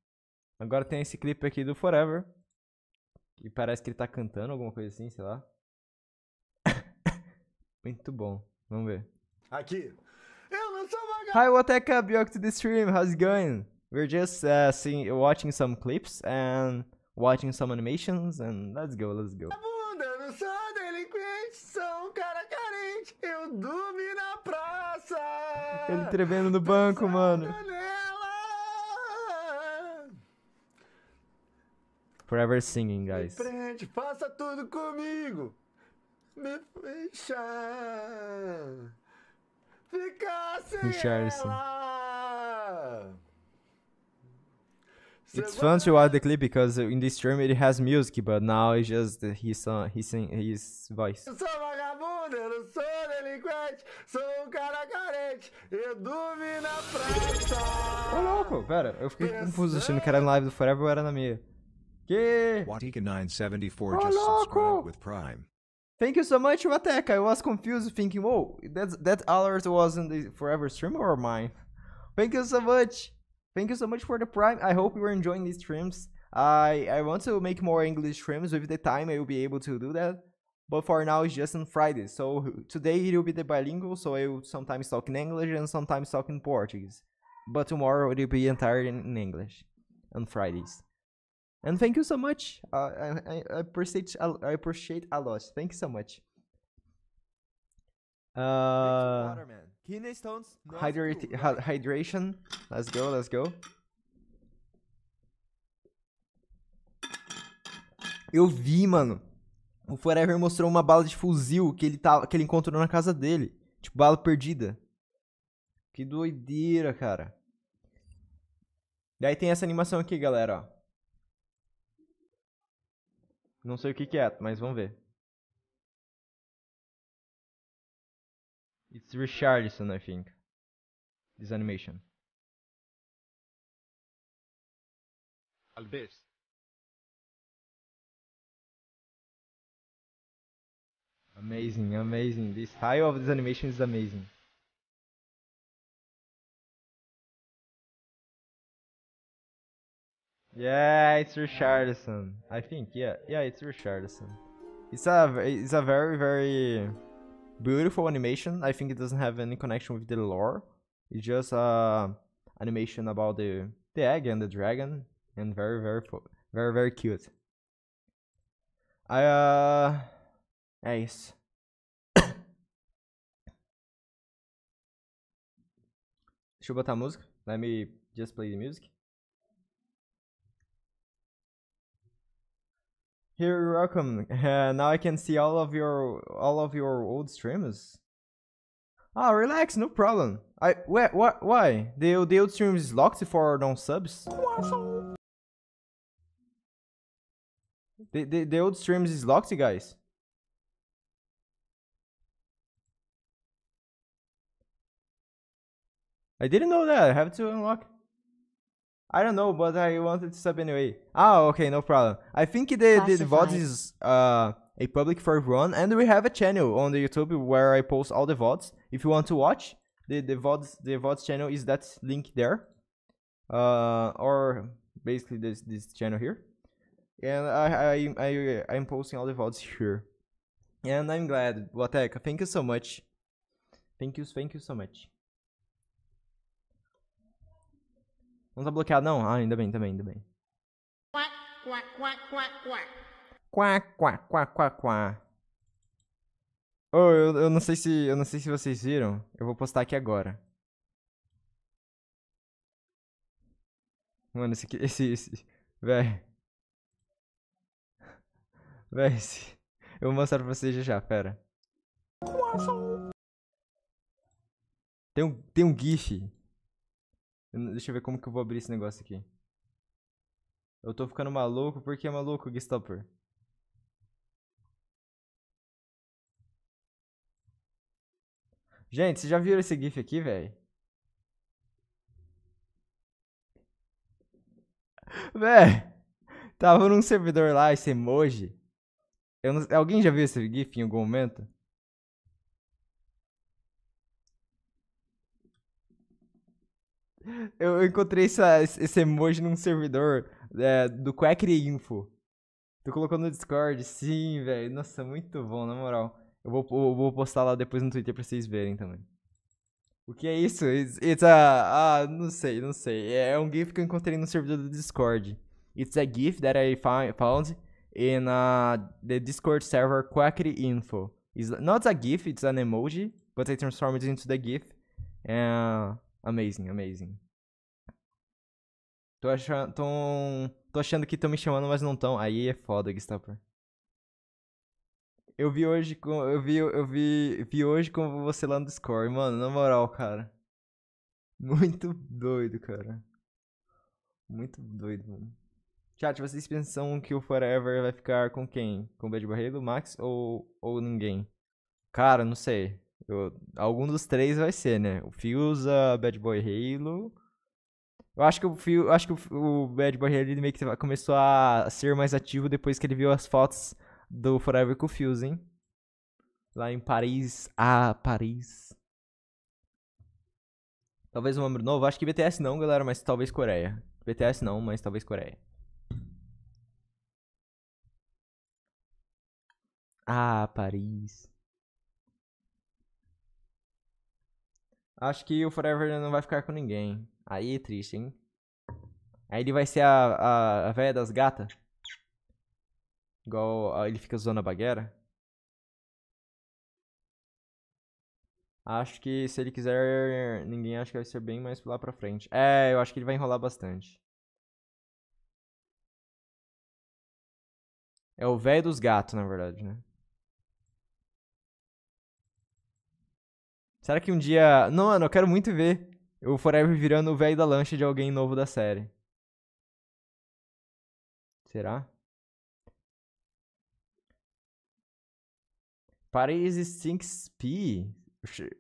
Agora tem esse clipe aqui do Forever. E parece que ele tá cantando alguma coisa assim, sei lá. muito bom. Vamos ver. Aqui. Eu não sou vagabundo. Hi, Wateka, Bjork to the stream. How's it going? We're just uh, seeing, watching some clips and watching some animations and let's go, let's go. Tá Bunda, não eu dormi na praça. Ele tremendo no banco, mano. Nela. Forever singing, guys. Me prende, faça tudo comigo. Me deixa. Ficar sem Richardson. ela. it's fun to watch the clip because in this stream it has music, but now it's just his song, his sing, his voice. Ô oh, louco, pera, eu fiquei confuso achando que era na live do Forever ou era na minha. Que? Watika974 oh, just subscribed with Prime. Thank you so much, Wateka. I was confused thinking, whoa, that, that alert was in the Forever stream or mine? Thank you so much. Thank you so much for the prime. I hope you're enjoying these streams. I, I want to make more English streams. With the time, I will be able to do that. But for now, it's just on Friday. So today it will be the bilingual, so I will sometimes talk in English and sometimes talk in Portuguese. But tomorrow it will be entirely in English on Fridays. And thank you so much. Uh, I, I appreciate I appreciate a lot. Thank you so much. Uh, Kidney stones. Hydrate, hydration. Let's go, let's go. Eu vi, mano. O Forever mostrou uma bala de fuzil que ele, tava, tá, que ele encontrou na casa dele. Tipo, bala perdida. Que doideira, cara. Daí tem essa animação aqui, galera, ó. Não sei o que, que é, mas vamos ver. It's Richardson, I think. This animation. Alves. Amazing, amazing. The style of this animation is amazing. Yeah, it's Richardson. I think, yeah, yeah, it's Richardson. It's a, it's a very, very beautiful animation. I think it doesn't have any connection with the lore. It's just uh, animation about the the egg and the dragon, and very very very very cute. I uh, ace. Should I botar music? Let me just play the music. You're welcome. Uh, now I can see all of your all of your old streams. Ah, oh, relax, no problem. I wait, what? Why the the old stream is locked for non subs? The, the the old streams is locked, guys. I didn't know that. I have to unlock. I don't know, but I wanted to sub anyway. Ah, okay, no problem. I think the, the, VODs is uh, a public for everyone, and we have a channel on the YouTube where I post all the VODs. If you want to watch, the, the, VODs, the VODs channel is that link there. Uh, or basically this, this channel here. And I, I, I, I'm posting all the VODs here. And I'm glad, Wateka. thank you so much. Thank you, thank you so much. Não tá bloqueado, não? Ah, ainda bem, também, ainda bem. Quá, quá, quá, quá, quá. Quá, quá, quá, quá, quá. Oh, eu, eu não sei se eu não sei se vocês viram. Eu vou postar aqui agora. Mano, esse aqui, esse, esse, velho. Véi, esse. Eu vou mostrar pra vocês já já, pera. Tem um, tem um GIF Deixa eu ver como que eu vou abrir esse negócio aqui. Eu tô ficando maluco. Por que é maluco, Gestopper? Gente, vocês já viram esse GIF aqui, velho? Véi, tava num servidor lá, esse emoji. Não... Alguém já viu esse GIF em algum momento? Eu encontrei essa, esse emoji num servidor é, do Quackery Info. Tu colocou no Discord? Sim, velho. Nossa, muito bom, na moral. Eu vou, eu vou postar lá depois no Twitter pra vocês verem também. O que é isso? It's, it's a. Ah, não sei, não sei. É, é um GIF que eu encontrei no servidor do Discord. It's a GIF that I found in uh, the Discord server Quackery Info. It's not a GIF, it's an emoji, but I transformed it into the GIF. And. É, Amazing, amazing. Tô achando, tô achando que estão me chamando, mas não estão. Aí é foda, Gustavo. Eu vi hoje com, eu vi, eu vi, vi hoje com você lá no Discord, mano, na moral, cara. Muito doido, cara. Muito doido, mano. Chat, vocês pensam que o Forever vai ficar com quem? Com o Bad Barreiro, Max ou, ou ninguém? Cara, não sei. Eu, algum dos três vai ser, né? O Fios, a Bad Boy Halo. Eu acho que o Phil, acho que o Bad Boy Halo meio que começou a ser mais ativo depois que ele viu as fotos do Forever com o Fios, hein? Lá em Paris. Ah, Paris. Talvez um membro novo. Acho que BTS não, galera, mas talvez Coreia. BTS não, mas talvez Coreia. Ah, Paris. Acho que o Forever não vai ficar com ninguém. Aí é triste, hein? Aí ele vai ser a, a, a véia das gatas. Igual ah, ele fica zoando a baguera? Acho que se ele quiser, ninguém acha que vai ser bem mais lá pra frente. É, eu acho que ele vai enrolar bastante. É o velho dos gatos, na verdade, né? Será que um dia. Não, mano, eu quero muito ver o Forever virando o velho da lancha de alguém novo da série. Será? Paris stinks pee.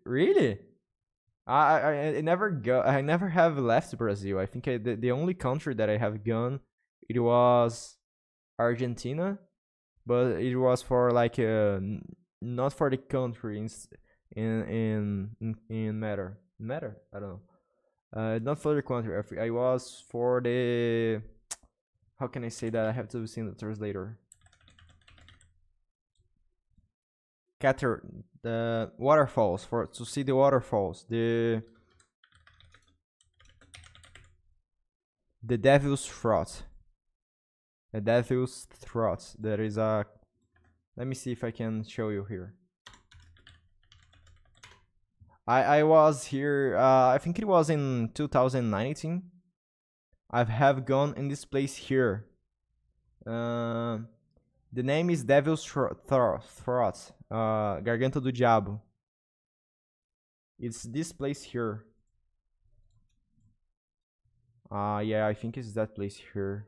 Really? I, I, I never go. I never have left Brazil. I think I, the, the only country that I have gone it was Argentina, but it was for like uh, not for the country. It's, in in in matter matter I don't know. Uh, not for the quantum graphic. I was for the how can I say that? I have to see the translator. Cater the waterfalls for to see the waterfalls. The the devil's throat. The devil's throat. There is a. Let me see if I can show you here. I, I was here, uh, I think it was in 2019. I have gone in this place here. Uh, the name is Devil's Throat, Throat uh, Garganta do Diabo. It's this place here. Uh, yeah, I think it's that place here.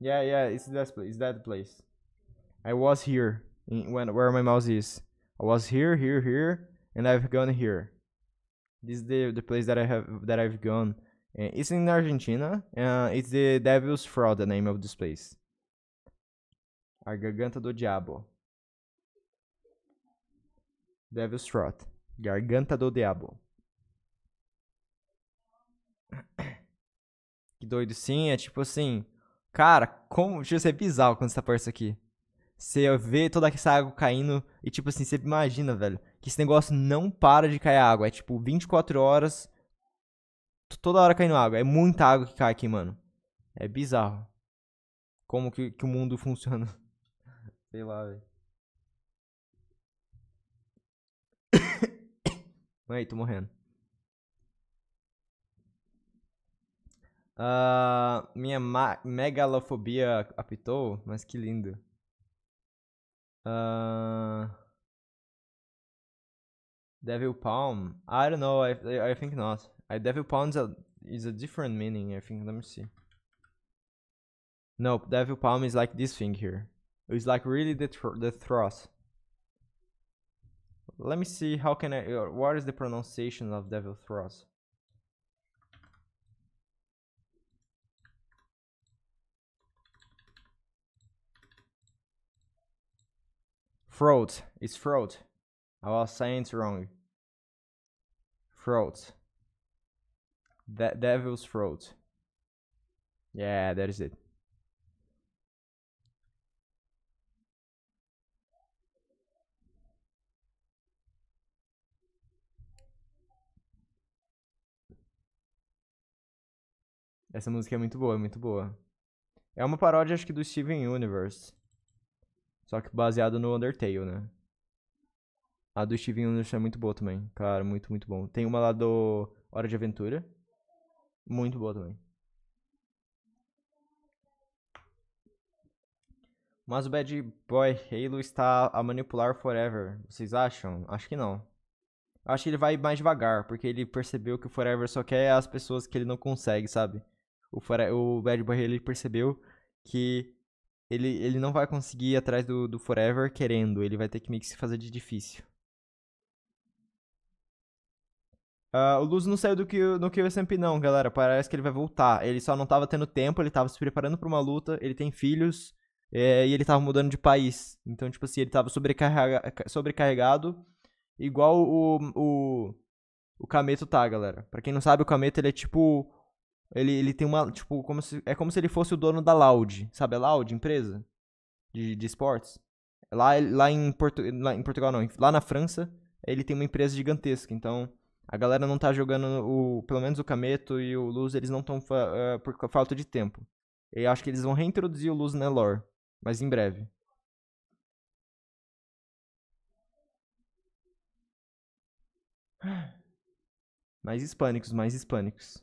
Yeah, yeah, it's that place. It's that place. I was here in, when where my mouse is. I was here, here, here, and I've gone here. This is the, the place that I have that I've gone. Uh, it's in Argentina. Uh, it's the Devil's Fraud, the name of this place. A Garganta do Diabo. Devil's Fraud. Garganta do Diabo. Que doido, sim. É tipo assim. Cara, como. Deixa eu ser bizarro quando você tá perto aqui. Você vê toda essa água caindo e, tipo assim, você imagina, velho, que esse negócio não para de cair água. É tipo 24 horas, toda hora caindo água. É muita água que cai aqui, mano. É bizarro. Como que, que o mundo funciona. Sei lá, velho. Aí, tô morrendo. Uh, minha megalofobia apitou, mas que lindo. Uh, Devil Palm. I don't know. I I think not. I Devil Palm is a is a different meaning. I think. Let me see. Nope. Devil Palm is like this thing here. It's like really the the thrust. Let me see. How can I? Uh, what is the pronunciation of Devil Thrust? Fraud. It's fraud. I was saying it wrong. Fraud. De devil's fraud. Yeah, that is it. Essa música é muito boa, é muito boa. É uma paródia, acho que, do Steven Universe. Só que baseado no Undertale, né? A do Steven Universe é muito boa também. Cara, muito, muito bom. Tem uma lá do Hora de Aventura. Muito boa também. Mas o Bad Boy Halo está a manipular Forever. Vocês acham? Acho que não. Acho que ele vai mais devagar, porque ele percebeu que o Forever só quer as pessoas que ele não consegue, sabe? O, Fore o Bad Boy Halo percebeu que ele, ele não vai conseguir ir atrás do, do Forever querendo. Ele vai ter que meio que se fazer de difícil. Uh, o Luz não saiu do que, do que SMP não, galera. Parece que ele vai voltar. Ele só não tava tendo tempo, ele tava se preparando para uma luta, ele tem filhos é, e ele tava mudando de país. Então, tipo assim, ele tava sobrecarrega sobrecarregado igual o, o, o Kameto tá, galera. Pra quem não sabe, o Kameto ele é tipo ele, ele tem uma, tipo, como se, é como se ele fosse o dono da Loud, sabe a Loud, empresa de, de esportes? Lá, lá, em lá em Portugal não, lá na França, ele tem uma empresa gigantesca, então a galera não tá jogando, o, pelo menos o Cameto e o Luz, eles não estão uh, eh, por falta de tempo. E acho que eles vão reintroduzir o Luz na lore, mas em breve. Mais hispânicos, mais hispânicos.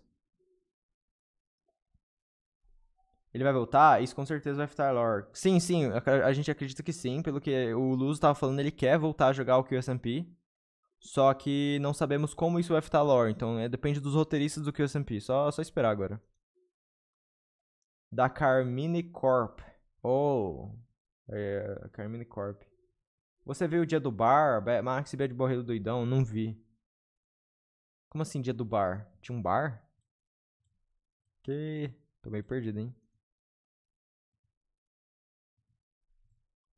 Ele vai voltar? Isso com certeza vai afetar lore. Sim, sim, a, a, gente acredita que sim, pelo que o Luso tava falando, ele quer voltar a jogar o QSMP. Só que não sabemos como isso vai afetar lore, então é, depende dos roteiristas do QSMP. Só, só esperar agora. Da Carmine Corp. Oh. É, Carmine Corp. Você viu o dia do bar? Max e Bad Borrelo doidão? Não vi. Como assim dia do bar? Tinha um bar? Que. Tô meio perdido, hein?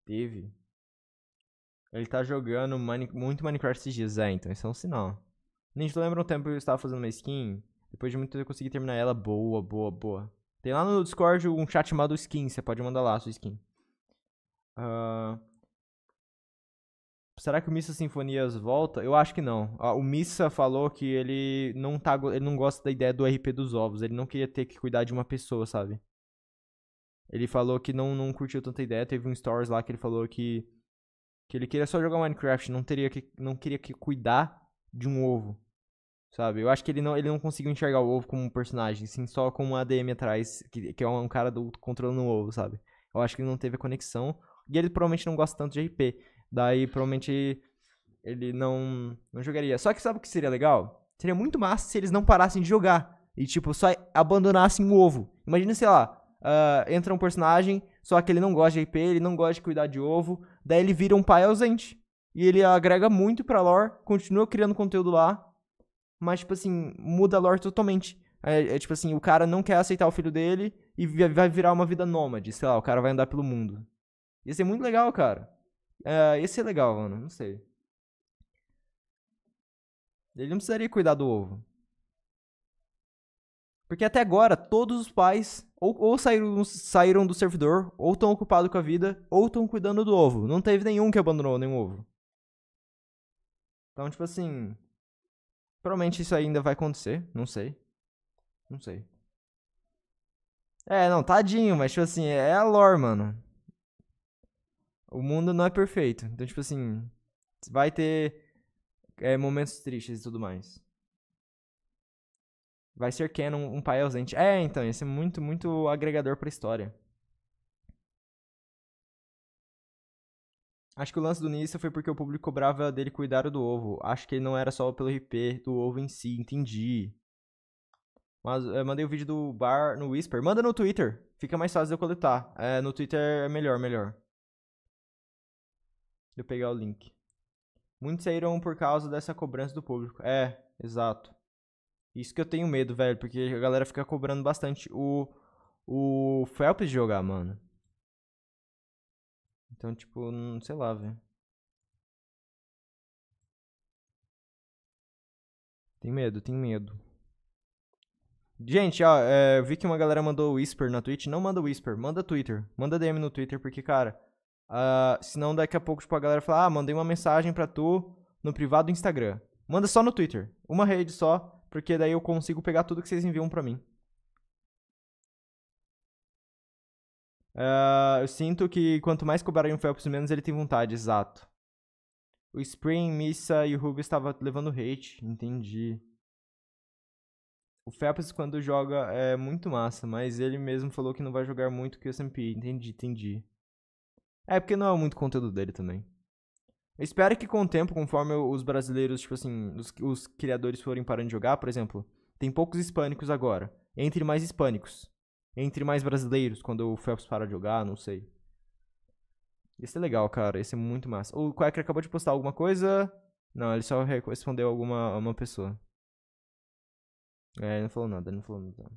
teve. Ele tá jogando mani muito Minecraft esses dias, é, então isso é um sinal. Nem te lembra um tempo que eu estava fazendo uma skin. Depois de muito tempo eu consegui terminar ela. Boa, boa, boa. Tem lá no Discord um chat chamado skin, você pode mandar lá a sua skin. Uh... Será que o Missa Sinfonias volta? Eu acho que não. Ah, o Missa falou que ele não, tá, ele não gosta da ideia do RP dos ovos. Ele não queria ter que cuidar de uma pessoa, sabe? Ele falou que não, não curtiu tanta ideia. Teve um stories lá que ele falou que, que ele queria só jogar Minecraft, não teria que não queria que cuidar de um ovo. Sabe? Eu acho que ele não, ele não conseguiu enxergar o ovo como um personagem, sim só como um ADM atrás, que, que é um cara do, controlando o ovo, sabe? Eu acho que ele não teve a conexão. E ele provavelmente não gosta tanto de RP. Daí provavelmente ele não, não jogaria. Só que sabe o que seria legal? Seria muito massa se eles não parassem de jogar. E, tipo, só abandonassem o ovo. Imagina, sei lá, uh, entra um personagem, só que ele não gosta de IP, ele não gosta de cuidar de ovo, daí ele vira um pai ausente. E ele agrega muito pra lore, continua criando conteúdo lá, mas, tipo assim, muda a lore totalmente. É, é, tipo assim, o cara não quer aceitar o filho dele e vai virar uma vida nômade, sei lá, o cara vai andar pelo mundo. Ia ser muito legal, cara. Uh, ia ser legal, mano, não sei. Ele não precisaria cuidar do ovo. Porque até agora, todos os pais ou, ou saíram, saíram do servidor, ou estão ocupados com a vida, ou estão cuidando do ovo. Não teve nenhum que abandonou nenhum ovo. Então, tipo assim. Provavelmente isso ainda vai acontecer, não sei. Não sei. É, não, tadinho, mas tipo assim, é a lore, mano. O mundo não é perfeito. Então, tipo assim, vai ter é, momentos tristes e tudo mais. Vai ser canon um pai ausente. É, então, isso é muito, muito agregador pra história. Acho que o lance do Nissa foi porque o público cobrava dele cuidar do ovo. Acho que não era só pelo RP do ovo em si, entendi. Mas eu eh, mandei o um vídeo do bar no Whisper. Manda no Twitter. Fica mais fácil de eu coletar. É, no Twitter é melhor, melhor. Deixa eu pegar o link. Muitos saíram por causa dessa cobrança do público. É, exato. Isso que eu tenho medo, velho, porque a galera fica cobrando bastante o, o Phelps jogar, mano. Então, tipo, não hum, sei lá, velho. Tem medo, tem medo. Gente, ó, é, eu vi que uma galera mandou Whisper na Twitch. Não manda Whisper, manda Twitter. Manda DM no Twitter, porque, cara, uh, senão daqui a pouco, tipo, a galera fala, ah, mandei uma mensagem pra tu no privado do Instagram. Manda só no Twitter. Uma rede só porque daí eu consigo pegar tudo que vocês enviam para mim. Uh, eu sinto que quanto mais cobrarem o Phelps, menos ele tem vontade, exato. O Spring, Missa e o Rubio estavam levando hate, entendi. O Phelps, quando joga, é muito massa, mas ele mesmo falou que não vai jogar muito que o SMP. Entendi, entendi. É porque não é muito conteúdo dele também. Eu espero que com o tempo, conforme os brasileiros, tipo assim, os, os criadores forem parando de jogar, por exemplo, tem poucos hispânicos agora. Entre mais hispânicos. Entre mais brasileiros, quando o Phelps para de jogar, não sei. Esse é legal, cara. Esse é muito massa. O Quaker acabou de postar alguma coisa? Não, ele só respondeu alguma uma pessoa. É, ele não falou nada, ele não falou nada.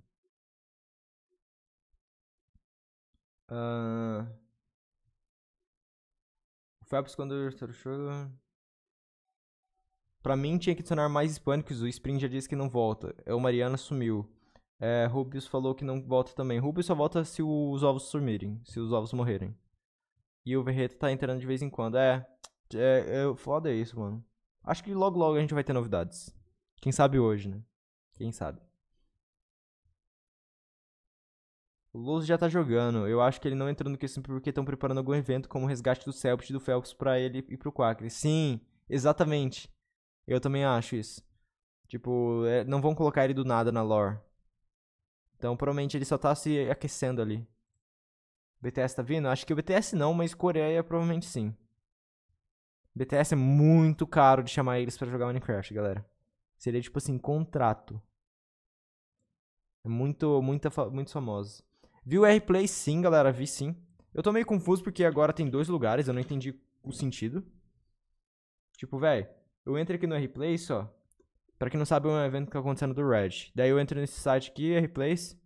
Uh... Felps quando Pra mim tinha que adicionar mais hispânicos, o Spring já disse que não volta. É, o Mariana sumiu. É, Rubius falou que não volta também. Rubius só volta se os ovos sumirem, se os ovos morrerem. E o Verreto tá entrando de vez em quando. É, é, é, foda é isso, mano. Acho que logo logo a gente vai ter novidades. Quem sabe hoje, né? Quem sabe. O Luz já tá jogando. Eu acho que ele não entrou no QSIM porque estão preparando algum evento como o resgate do Celpit do Phelps para ele e pro Quackly. Sim, exatamente. Eu também acho isso. Tipo, é, não vão colocar ele do nada na lore. Então provavelmente ele só tá se aquecendo ali. BTS tá vindo? Acho que o BTS não, mas Coreia provavelmente sim. BTS é muito caro de chamar eles para jogar Minecraft, galera. Seria tipo assim, contrato. É muito, muita, muito famoso. Vi o Rplay sim, galera, vi sim. Eu tô meio confuso porque agora tem dois lugares, eu não entendi o sentido. Tipo, velho, eu entro aqui no Rplay só. Pra quem não sabe, é um evento que tá acontecendo do Red. Daí eu entro nesse site aqui, Rplays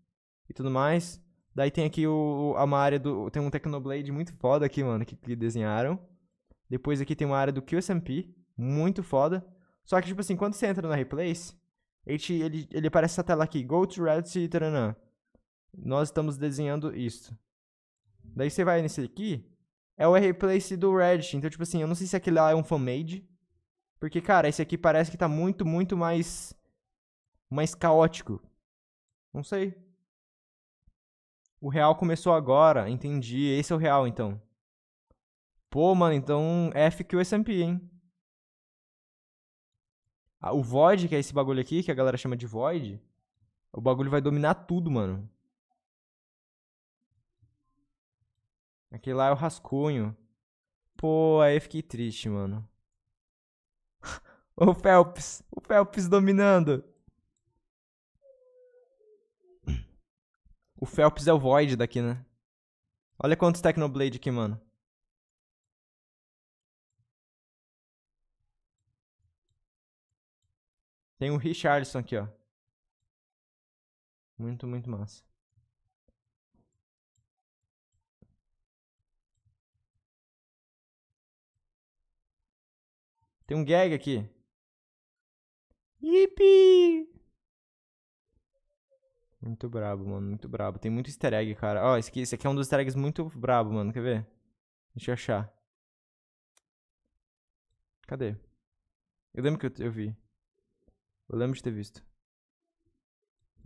e tudo mais. Daí tem aqui o, uma área do. Tem um Technoblade muito foda aqui, mano, que, que desenharam. Depois aqui tem uma área do QSMP, muito foda. Só que, tipo assim, quando você entra no Replace, ele, ele, ele aparece essa tela aqui, Go to Red e taranã. Nós estamos desenhando isso. Daí você vai nesse aqui, é o replace do Reddit. Então, tipo assim, eu não sei se aquele lá é um fanmade. Porque, cara, esse aqui parece que tá muito, muito mais. mais caótico. Não sei. O real começou agora, entendi. Esse é o real, então. Pô, mano, então F que o SMP, hein? Ah, o Void, que é esse bagulho aqui, que a galera chama de Void, o bagulho vai dominar tudo, mano. Aquele lá é o rascunho. Pô, aí fiquei triste, mano. o Phelps. O Phelps dominando. O Phelps é o Void daqui, né? Olha quantos Technoblade aqui, mano. Tem o Richardson aqui, ó. Muito, muito massa. Tem um gag aqui. Yippee! Muito brabo, mano. Muito brabo. Tem muito easter egg, cara. Ó, oh, esse, aqui, esse aqui é um dos easter eggs muito brabo, mano. Quer ver? Deixa eu achar. Cadê? Eu lembro que eu, eu vi. Eu lembro de ter visto.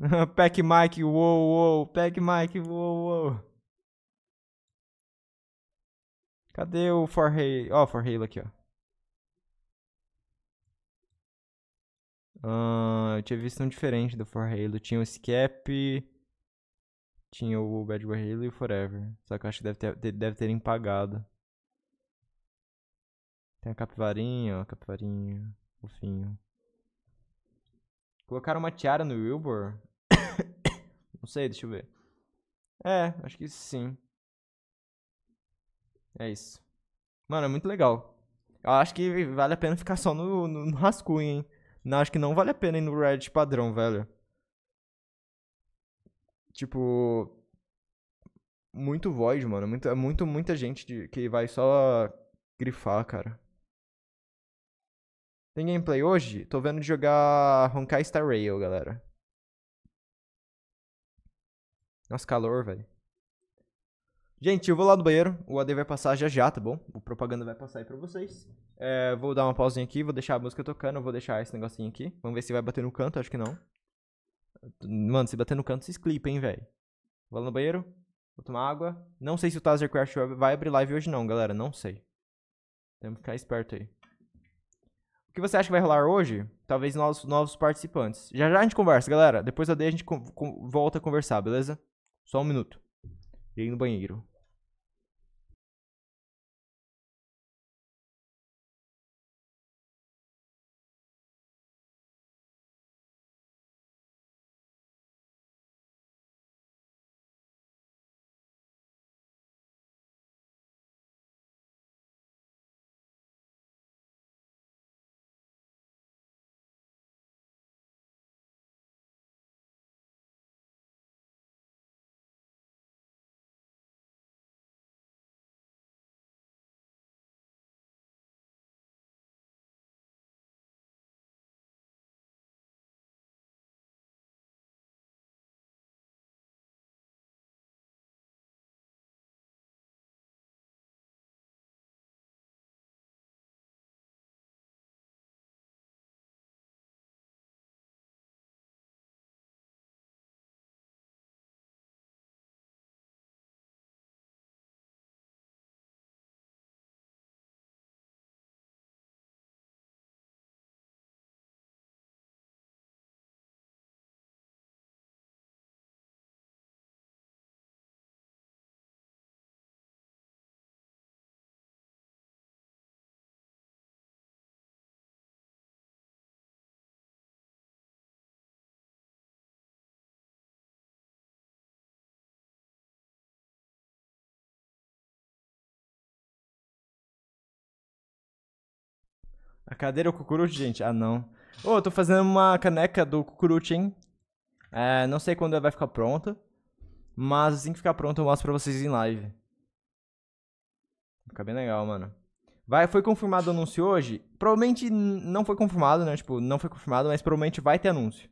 Pack Mike, uou, uou. Pack Mike, uou, uou. Cadê o For Halo? Ó, oh, For Halo aqui, ó. Uh, eu tinha visto um diferente do For Halo. Tinha o Escape, tinha o Bad Boy Halo e o Forever. Só que eu acho que deve, ter, deve ter empagado Tem a capivarinha, ó, a capivarinha, fofinho. Colocaram uma tiara no Wilbur? Não sei, deixa eu ver. É, acho que sim. É isso. Mano, é muito legal. Eu acho que vale a pena ficar só no, no, no rascunho, hein? Não, acho que não vale a pena ir no Reddit padrão, velho. Tipo. Muito void, mano. Muito, é muito, muita gente de, que vai só grifar, cara. Tem gameplay hoje? Tô vendo de jogar Honkai Star Rail, galera. Nossa, calor, velho. Gente, eu vou lá no banheiro, o AD vai passar já já, tá bom? O propaganda vai passar aí pra vocês. É, vou dar uma pausinha aqui, vou deixar a música tocando, vou deixar esse negocinho aqui. Vamos ver se vai bater no canto, acho que não. Mano, se bater no canto, vocês clipem, hein, velho. Vou lá no banheiro, vou tomar água. Não sei se o Taser Crash vai abrir live hoje não, galera, não sei. Temos que ficar esperto aí. O que você acha que vai rolar hoje? Talvez novos, novos participantes. Já já a gente conversa, galera. Depois da D a gente volta a conversar, beleza? Só um minuto e ir no banheiro. A cadeira é o cucurucho, gente? Ah, não. Ô, oh, tô fazendo uma caneca do cucurucho, hein? É, não sei quando ela vai ficar pronta. Mas assim que ficar pronta, eu mostro pra vocês em live. Vai ficar bem legal, mano. Vai, foi confirmado o anúncio hoje? Provavelmente não foi confirmado, né? Tipo, não foi confirmado, mas provavelmente vai ter anúncio.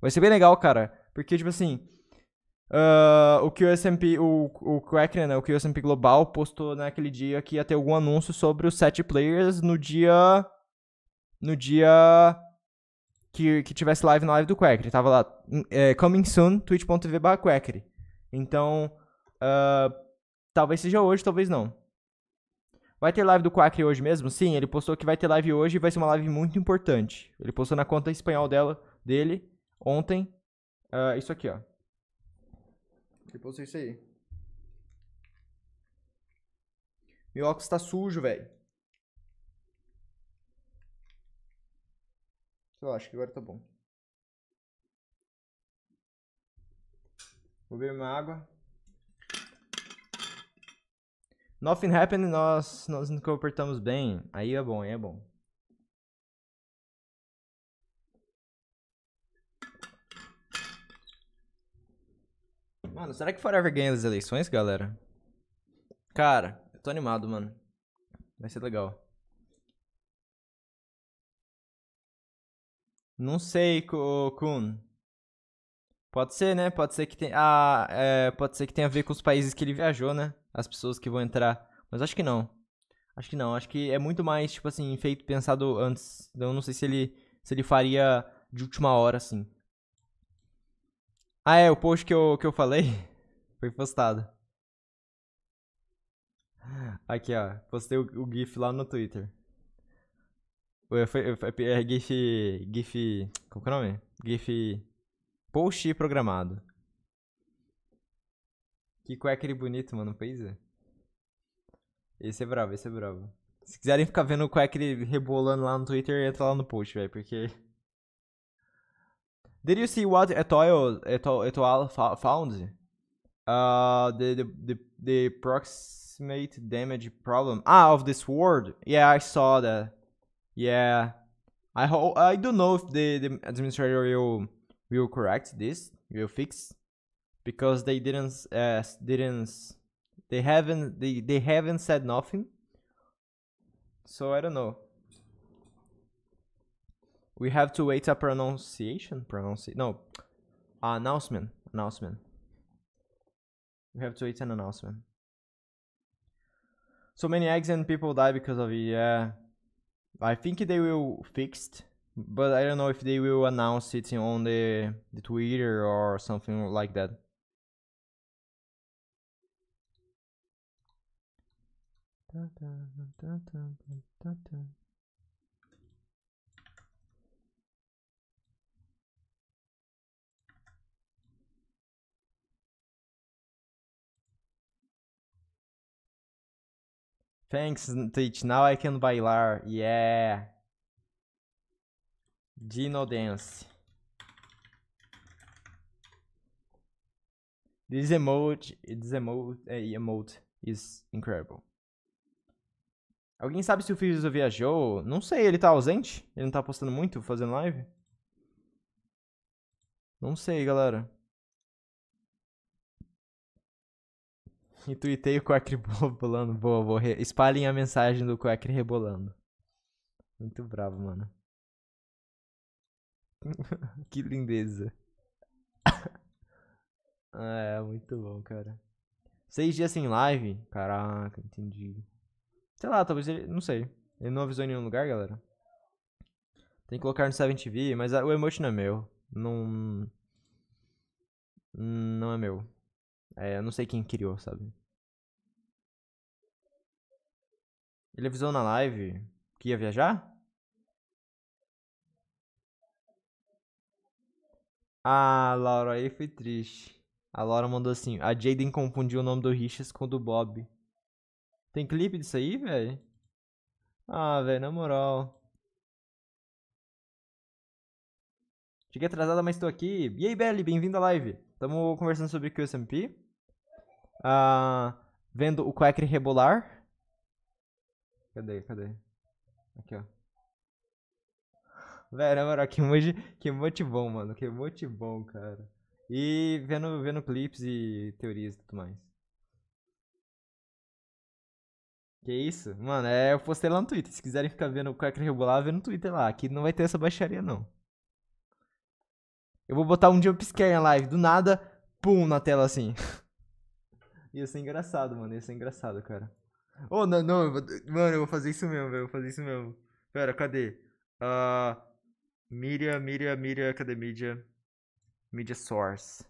Vai ser bem legal, cara. Porque, tipo assim, Uh, o que o S&P, o, o Kraken, né, o que o S&P Global postou naquele dia que ia ter algum anúncio sobre os sete players no dia, no dia que, que tivesse live na live do Quacker. Tava lá, hum, é, coming soon, twitch.tv barra Então, uh, talvez seja hoje, talvez não. Vai ter live do Quacker hoje mesmo? Sim, ele postou que vai ter live hoje e vai ser uma live muito importante. Ele postou na conta espanhol dela, dele, ontem, uh, isso aqui, ó. Que post é isso aí? Meu óculos tá sujo, velho. Eu acho que agora tá bom. Vou beber uma água. Nothing happened, nós, nós nos comportamos bem. Aí é bom, aí é bom. Mano, será que o Forever ganha as eleições, galera? Cara, eu tô animado, mano. Vai ser legal. Não sei, Kun. Pode ser, né? Pode ser que tenha. Ah, é, pode ser que tenha a ver com os países que ele viajou, né? As pessoas que vão entrar. Mas acho que não. Acho que não. Acho que é muito mais, tipo assim, feito pensado antes. Então eu não sei se ele se ele faria de última hora, assim. Ah, é, o post que eu, que eu falei foi postado. Aqui, ó. Postei o, o GIF lá no Twitter. Foi, foi, foi, é, é GIF. GIF. Qual que é o nome? GIF. Post programado. Que aquele bonito, mano. Pois é. Esse é bravo, esse é bravo. Se quiserem ficar vendo o aquele rebolando lá no Twitter, entra lá no post, velho, porque. Did you see what Etoil Etoile, Etoil found? Uh, the, the, the, the damage problem. Ah, of this word. Yeah, I saw that. Yeah. I hope I don't know if the, the administrator will will correct this, will fix because they didn't uh, didn't they haven't they, they haven't said nothing. So I don't know. We have to wait a pronunciation? Pronunciation? No. Announcement. Announcement. We have to wait an announcement. So many eggs and people die because of it. Yeah. I think they will fixed, but I don't know if they will announce it on the, the Twitter or something like that. Thanks, Twitch. Now I can bailar. Yeah. Dino Dance. This emote, this emote, eh, emote is incredible. Alguém sabe se o Fizzle viajou? Não sei, ele tá ausente? Ele não tá postando muito, fazendo live? Não sei, galera. Intuitei o Quack rebolando. Boa, vou re... Espalhem a mensagem do Quack rebolando. Muito bravo, mano. que lindeza. é, muito bom, cara. Seis dias sem live? Caraca, entendi. Sei lá, talvez ele. Não sei. Ele não avisou em nenhum lugar, galera. Tem que colocar no 7TV, mas o emote não é meu. Não. Não é meu. É, eu não sei quem criou, sabe? Ele avisou na live que ia viajar? Ah, Laura, aí foi triste. A Laura mandou assim: a Jaden confundiu o nome do Richas com o do Bob. Tem clipe disso aí, velho? Ah, velho, na moral. Cheguei atrasada, mas estou aqui. E aí, Belly, bem-vindo à live. Tamo conversando sobre QSMP. Uh, vendo o Quack rebolar. Cadê? Cadê? Aqui, ó. Velho, na que emoji, que emoji bom, mano. Que emoji bom, cara. E vendo, vendo clips e teorias e tudo mais. Que isso? Mano, é, eu postei lá no Twitter. Se quiserem ficar vendo o Quack rebolar, vê no Twitter lá. Aqui não vai ter essa baixaria, não. Eu vou botar um jumpscare na live. Do nada, pum, na tela assim. Ia ser engraçado, mano. Ia ser engraçado, cara. Oh, não, não. Eu vou... Mano, eu vou fazer isso mesmo, velho. Eu vou fazer isso mesmo. Pera, cadê? Uh, ah, Miriam, Miriam, Miriam. Cadê media? Media Source.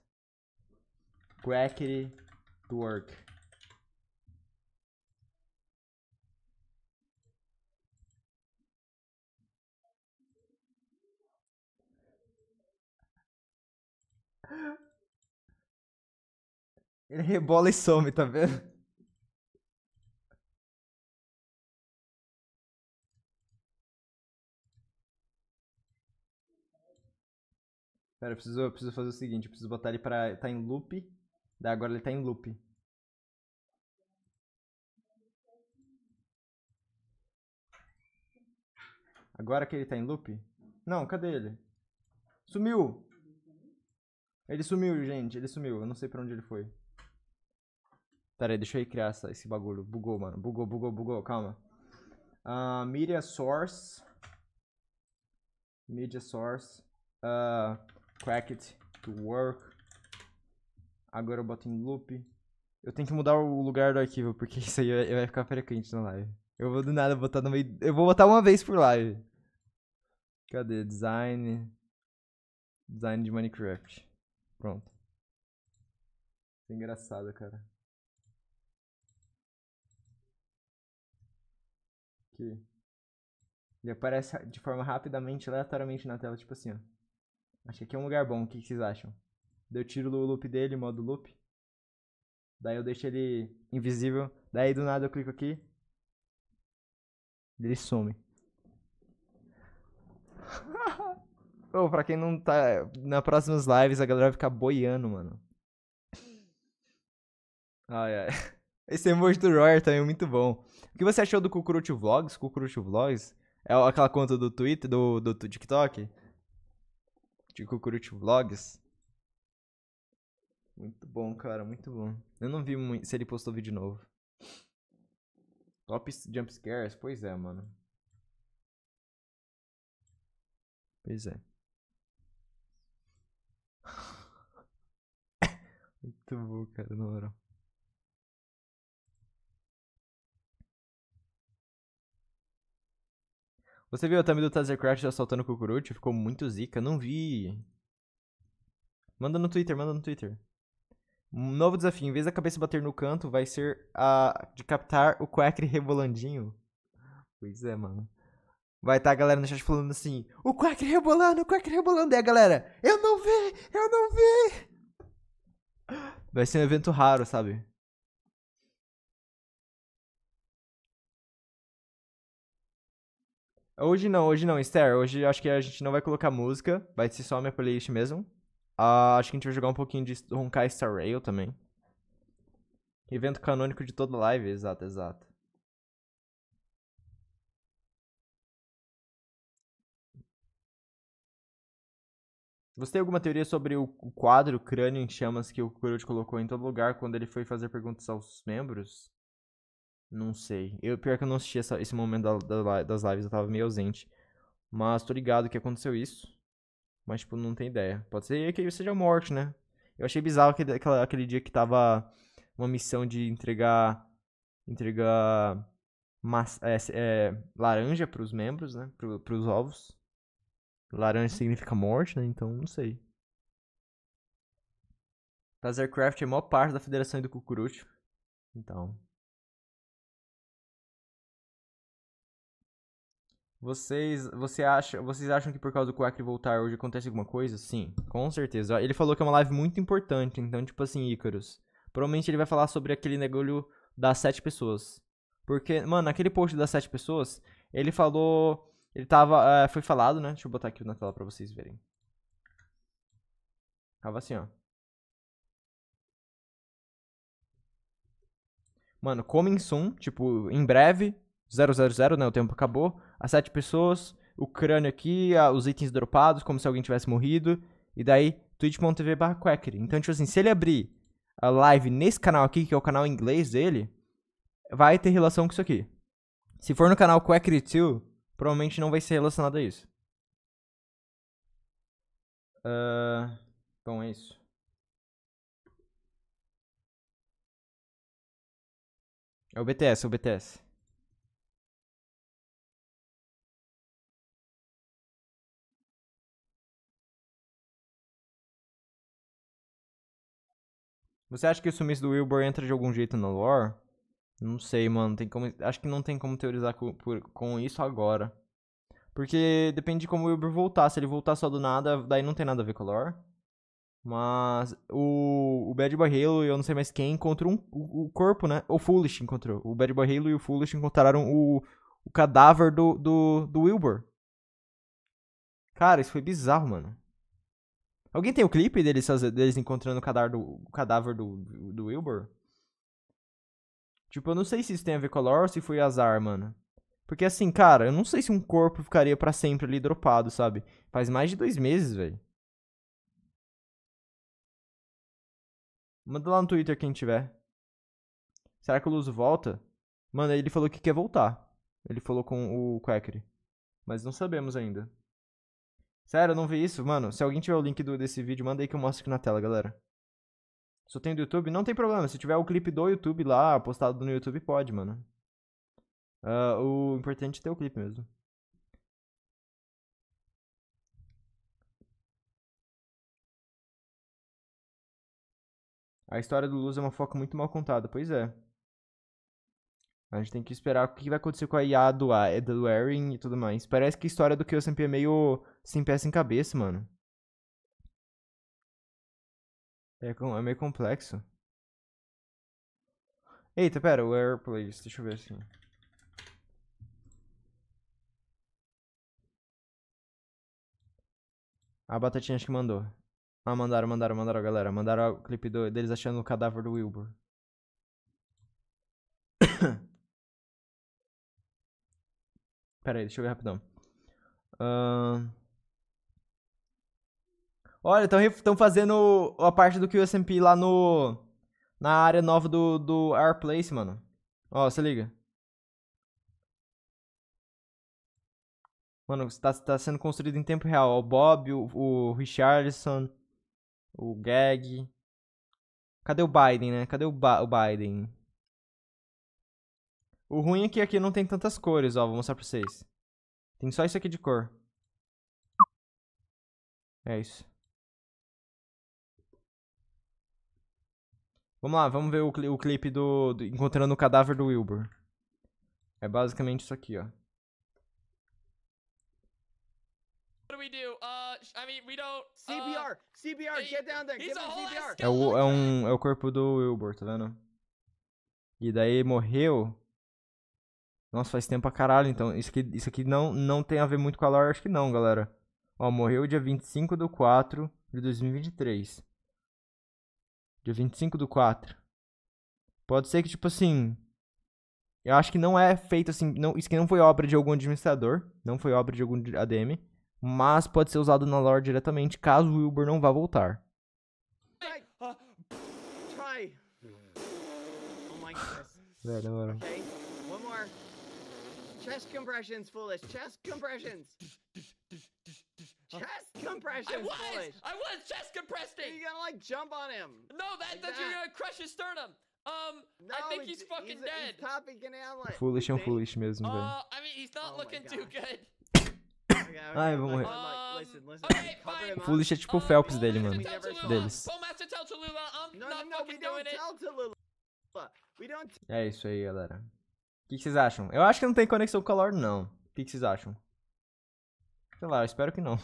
Quackery Work. Ele rebola e some, tá vendo? Pera, eu preciso, eu preciso fazer o seguinte, eu preciso botar ele pra... Tá em loop. Daí agora ele tá em loop. Agora que ele tá em loop? Não, cadê ele? Sumiu! Ele sumiu, gente, ele sumiu. Eu não sei pra onde ele foi. Pera aí, deixa eu criar essa, esse bagulho. Bugou, mano. Bugou, bugou, bugou. Calma. Uh, media source. Media source. Uh, it to work. Agora eu boto em loop. Eu tenho que mudar o lugar do arquivo, porque isso aí vai ficar frequente na live. Eu vou do nada botar no meio. Eu vou botar uma vez por live. Cadê? Design. Design de Minecraft. Pronto. É engraçado, cara. que ele aparece de forma rapidamente, aleatoriamente na tela, tipo assim, ó. Acho que aqui é um lugar bom, o que, vocês acham? Daí eu tiro o loop dele, modo loop. Daí eu deixo ele invisível. Daí do nada eu clico aqui. Ele some. oh, pra quem não tá. Nas próximas lives a galera vai ficar boiando, mano. Ai, ai. Esse emoji do Royer também é muito bom. O que você achou do Cucurucho Vlogs? Cucurucho Vlogs? É aquela conta do Twitter, do, do, do TikTok? De Cucurucho Vlogs? Muito bom, cara, muito bom. Eu não vi muito, se ele postou vídeo novo. Top jump scares? Pois é, mano. Pois é. muito bom, cara, na moral. Você viu a thumb do Tazercraft assaltando o Kukuruchi? Ficou muito zica. Não vi. Manda no Twitter, manda no Twitter. Um novo desafio. Em vez da cabeça bater no canto, vai ser a de captar o Quackery rebolandinho. Pois é, mano. Vai estar tá a galera no chat falando assim: o Quack rebolando, o Quack rebolando. E a galera: eu não vi, eu não vi. Vai ser um evento raro, sabe? Hoje não, hoje não, Esther. Hoje acho que a gente não vai colocar música. Vai ser só minha playlist mesmo. Uh, acho que a gente vai jogar um pouquinho de Honkai Star Rail também. Evento canônico de toda live, exato, exato. Você tem alguma teoria sobre o quadro Crânio em Chamas que o Kurote colocou em todo lugar quando ele foi fazer perguntas aos membros? Não sei. Eu, pior que eu não assisti essa, esse momento da, da, das lives, eu tava meio ausente. Mas tô ligado que aconteceu isso. Mas, tipo, não tem ideia. Pode ser que seja morte, né? Eu achei bizarro aquele, aquela, aquele dia que tava uma missão de entregar. entregar. Massa, é, é, laranja pros membros, né? Pro, pros ovos. Laranja significa morte, né? Então, não sei. Tazercraft é a maior parte da federação do Cucurucho. Então. Vocês, você acha, vocês acham que por causa do Quack voltar hoje acontece alguma coisa? Sim, com certeza. Ele falou que é uma live muito importante, então, tipo assim, Icarus Provavelmente ele vai falar sobre aquele negócio das sete pessoas. Porque, mano, aquele post das sete pessoas, ele falou. Ele tava. É, foi falado, né? Deixa eu botar aqui na tela pra vocês verem. Tava assim, ó. Mano, coming soon, tipo, em breve, 000, né? O tempo acabou. As sete pessoas, o crânio aqui, os itens dropados, como se alguém tivesse morrido. E daí, twitch.tv barra Então, tipo assim, se ele abrir a live nesse canal aqui, que é o canal inglês dele, vai ter relação com isso aqui. Se for no canal Quackery 2, provavelmente não vai ser relacionado a isso. Uh, bom, é isso. É o BTS, é o BTS. Você acha que o sumiço do Wilbur entra de algum jeito na lore? Não sei, mano. Tem como... Acho que não tem como teorizar com, por, com isso agora. Porque depende de como o Wilbur voltar. Se ele voltar só do nada, daí não tem nada a ver com a lore. Mas o, o Bad Boy Halo e eu não sei mais quem encontrou um, o, o, corpo, né? O Foolish encontrou. O Bad Boy Halo e o Foolish encontraram o, o cadáver do, do, do Wilbur. Cara, isso foi bizarro, mano. Alguém tem o clipe deles, deles encontrando o cadáver, do, o cadáver do, do Wilbur? Tipo, eu não sei se isso tem a ver com a lore ou se foi azar, mano. Porque assim, cara, eu não sei se um corpo ficaria para sempre ali dropado, sabe? Faz mais de dois meses, velho. Manda lá no Twitter quem tiver. Será que o Luz volta? Mano, ele falou que quer voltar. Ele falou com o Quackery. Mas não sabemos ainda. Sério, eu não vi isso. Mano, se alguém tiver o link do, desse vídeo, manda aí que eu mostro aqui na tela, galera. Só tem do YouTube? Não tem problema. Se tiver o clipe do YouTube lá, postado no YouTube, pode, mano. Uh, o importante é ter o clipe mesmo. A história do Luz é uma foca muito mal contada. Pois é. A gente tem que esperar o que vai acontecer com a IA do, a, Aaron eh, e tudo mais. Parece que a história do QSMP é meio sem peça em cabeça, mano. É, é meio complexo. Eita, pera, o Airplays, deixa eu ver assim. A batatinha acho que mandou. Ah, mandaram, mandaram, mandaram, galera. Mandaram o clipe do, deles achando o cadáver do Wilbur. Pera aí, deixa eu ver rapidão. Uh... Olha, estão fazendo a parte do QSMP lá no. Na área nova do, do Airplace, mano. Ó, se liga. Mano, está tá sendo construído em tempo real. O Bob, o, o Richardson, o Gag. Cadê o Biden, né? Cadê o, ba o Biden? O ruim é que aqui não tem tantas cores, ó. Vou mostrar pra vocês. Tem só isso aqui de cor. É isso. Vamos lá, vamos ver o, cli o clipe do, do, Encontrando o cadáver do Wilbur. É basicamente isso aqui, ó. É o, é, um, é o corpo do Wilbur, tá vendo? E daí morreu nossa, faz tempo pra caralho, então. Isso aqui, isso aqui não, não tem a ver muito com a lore, acho que não, galera. Ó, morreu dia 25 do 4 de 2023. Dia 25 do 4. Pode ser que, tipo assim. Eu acho que não é feito assim. Não, isso aqui não foi obra de algum administrador. Não foi obra de algum ADM. Mas pode ser usado na lore diretamente caso o Wilbur não vá voltar. Velho, ah, mano. É. Chest compressions, foolish. Chest compressions. chest compressions, I was, foolish. I was chest compressing. You're gonna like jump on him. No, that, like that. you're gonna crush his sternum. Um, no, I think he's, he's fucking he's, dead. He's foolish é um foolish foolish, mesmo, velho. Uh, I mean, he's not oh looking too good. okay, okay, Ai, vou morrer. Um, listen, listen. Okay, foolish is tipo um, Phelps dele, mano. Deles. No, no, no, we don't tell Tallulah. We don't... É isso aí, galera. que, que vocês acham? Eu acho que não tem conexão com calor, não. O que, que vocês acham? Sei lá, eu espero que não.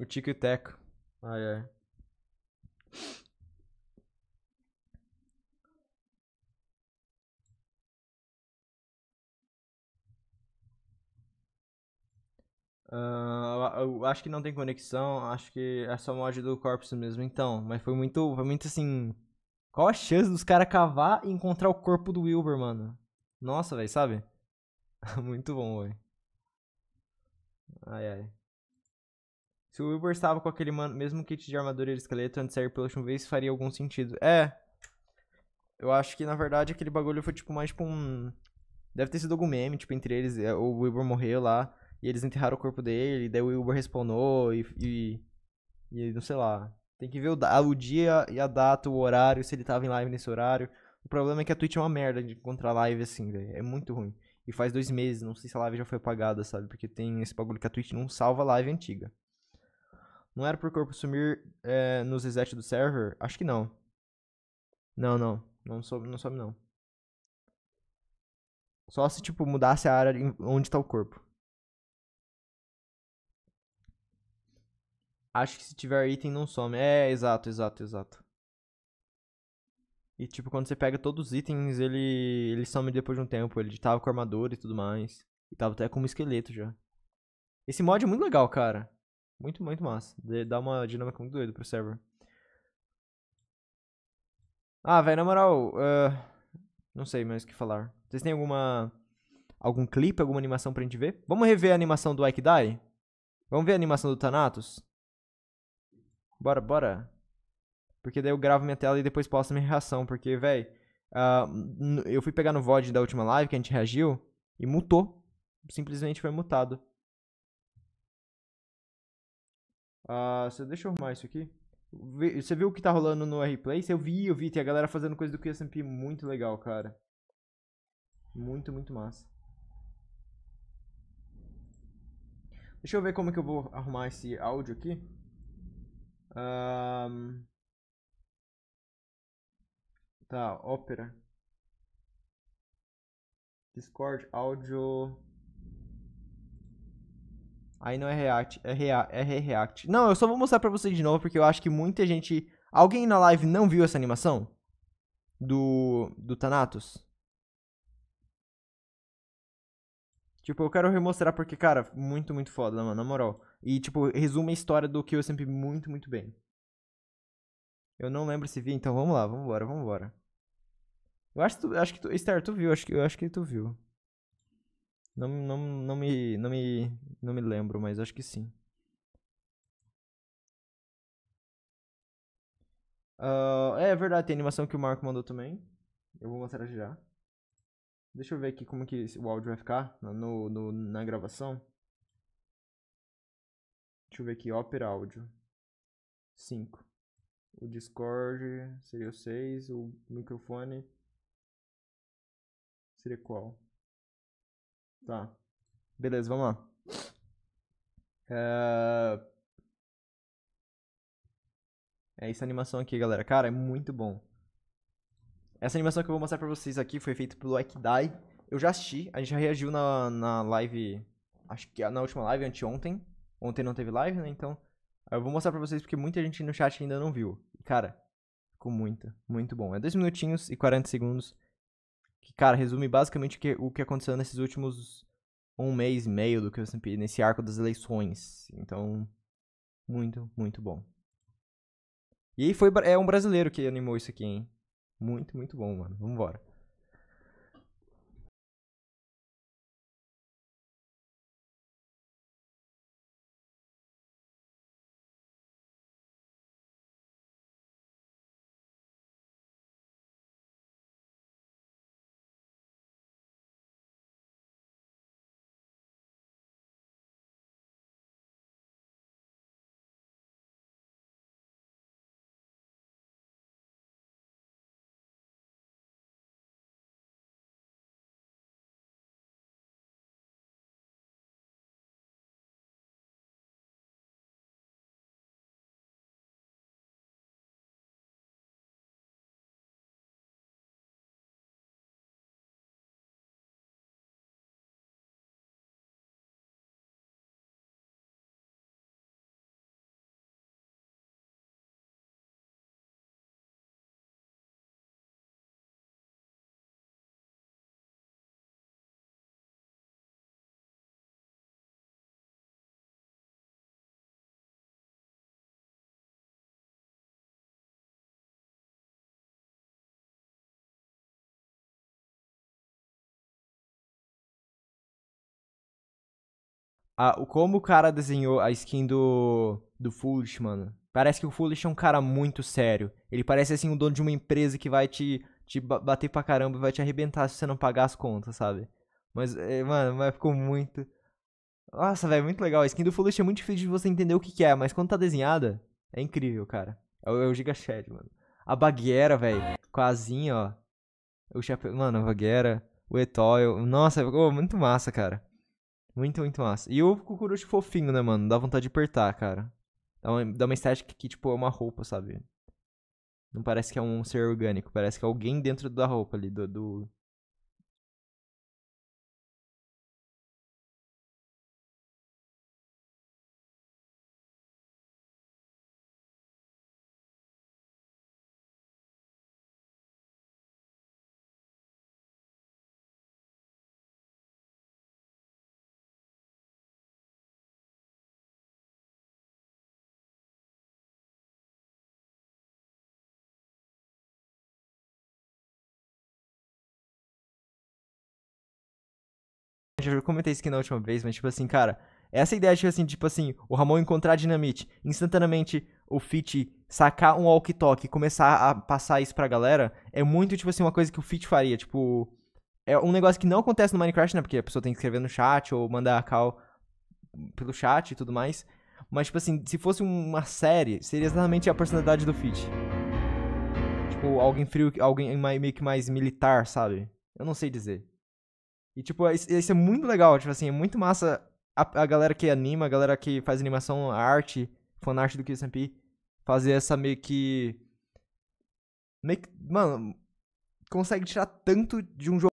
O Tico e o Teco. Ai, ai. Uh, eu, acho que não tem conexão, acho que é só mod do Corpus mesmo, então. Mas foi muito, foi muito assim. Qual a chance dos caras cavar e encontrar o corpo do Wilbur, mano? Nossa, velho, sabe? muito bom, velho. Ai, ai. Se o Wilbur estava com aquele mesmo kit de armadura e esqueleto antes de sair pela última vez, faria algum sentido. É. Eu acho que, na verdade, aquele bagulho foi, tipo, mais, tipo, um... Deve ter sido algum meme, tipo, entre eles. É, o Wilbur morreu lá. E eles enterraram o corpo dele, e daí o Uber respawnou e, e, e não sei lá. Tem que ver o, o dia e a data, o horário, se ele tava em live nesse horário. O problema é que a Twitch é uma merda de encontrar live assim, velho. É muito ruim. E faz dois meses, não sei se a live já foi apagada, sabe? Porque tem esse bagulho que a Twitch não salva live antiga. Não era pro corpo sumir é, nos reset do server? Acho que não. Não, não. Não sobe, não sobe, não. Só se, tipo, mudasse a área onde tá o corpo. Acho que se tiver item não some. É, exato, exato, exato. E tipo, quando você pega todos os itens, ele, ele some depois de um tempo. Ele tava com armadura e tudo mais. E tava até com um esqueleto já. Esse mod é muito legal, cara. Muito, muito massa. Dá uma dinâmica muito doida pro server. Ah, velho, na moral, uh, não sei mais o que falar. Vocês têm alguma algum clipe, alguma animação pra gente ver? Vamos rever a animação do Ike Dai? Vamos ver a animação do Thanatos? Bora, bora. Porque daí eu gravo minha tela e depois posto minha reação. Porque, velho, uh, ah, eu fui pegar no VOD da última live que a gente reagiu e mutou. Simplesmente foi mutado. Uh, deixa eu arrumar isso aqui. Você viu o que tá rolando no replay se Eu vi, eu vi. Tem a galera fazendo coisa do QSMP muito legal, cara. Muito, muito massa. Deixa eu ver como que eu vou arrumar esse áudio aqui. Um, tá, ópera. Discord, áudio. Aí não é React, é, rea, é re React. Não, eu só vou mostrar pra vocês de novo, porque eu acho que muita gente. Alguém na live não viu essa animação? Do. Do Thanatos? Tipo, eu quero remostrar porque, cara, muito, muito foda, mano, na moral. E, tipo, resume a história do eu sempre muito, muito bem. Eu não lembro se vi, então vamos lá, vamos embora, vamos embora. Eu acho, tu, acho que tu, Star, tu viu, acho que, eu acho que tu viu. Não, não, não, me, não, me, não me lembro, mas acho que sim. Uh, é verdade, tem animação que o Marco mandou também. Eu vou mostrar já. Deixa eu ver aqui como que o áudio vai ficar no, no na gravação. Deixa eu ver aqui, Opera Áudio. 5. O Discord seria o 6. O microfone seria qual? Tá. Beleza, vamos lá. É... é essa animação aqui, galera. Cara, é muito bom. Essa animação que eu vou mostrar pra vocês aqui foi feita pelo Ekdai. Eu já assisti, a gente já reagiu na, na live. Acho que na última live, anteontem. Ontem não teve live, né? Então, eu vou mostrar pra vocês porque muita gente no chat ainda não viu. Cara, ficou muito, muito bom. É 2 minutinhos e 40 segundos. Que, cara, resume basicamente o que, aconteceu nesses últimos um mês e meio do que eu sempre nesse arco das eleições. Então, muito, muito bom. E aí foi, é um brasileiro que animou isso aqui, hein? Muito, muito bom, mano. Vambora. A, como o cara desenhou a skin do, do Foolish, mano. Parece que o Foolish é um cara muito sério. Ele parece, assim, o dono de uma empresa que vai te, te bater pra caramba e vai te arrebentar se você não pagar as contas, sabe? Mas, é, mano, mas ficou muito... Nossa, velho, muito legal. A skin do Foolish é muito difícil de você entender o que, que é, mas quando tá desenhada, é incrível, cara. É o, é o Giga Shed, mano. A Baguera, velho, com a asinha, ó. O chapéu... Mano, a Baguera, o Etoil. Nossa, ficou muito massa, cara. Muito, muito massa. E o Kukuruchi fofinho, né, mano? Dá vontade de apertar, cara. Dá uma, dá uma estética que, tipo, é uma roupa, sabe? Não parece que é um ser orgânico. Parece que é alguém dentro da roupa ali, do, do, acho eu comentei isso aqui na última vez, mas tipo assim, cara, essa ideia de assim, tipo assim, o Ramon encontrar dinamite, instantaneamente o Fit sacar um walk-talk e começar a passar isso pra galera, é muito, tipo assim, uma coisa que o Fit faria, tipo. É um negócio que não acontece no Minecraft, né? Porque a pessoa tem que escrever no chat ou mandar a call pelo chat e tudo mais. Mas, tipo assim, se fosse uma série, seria exatamente a personalidade do Fit. Tipo, alguém frio, alguém meio que mais militar, sabe? Eu não sei dizer. E, tipo, é, isso é muito legal, tipo assim, é muito massa a, a galera que anima, a galera que faz animação, a arte, fanart do P fazer essa meio que... Meio que... Mano, consegue tirar tanto de um jogo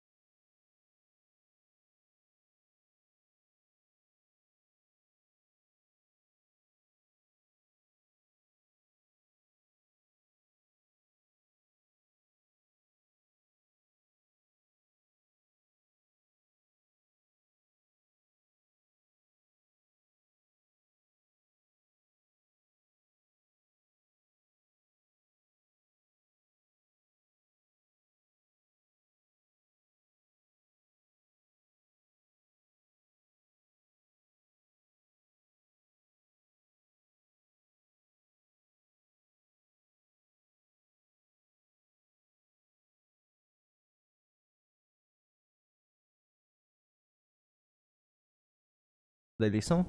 da eleição.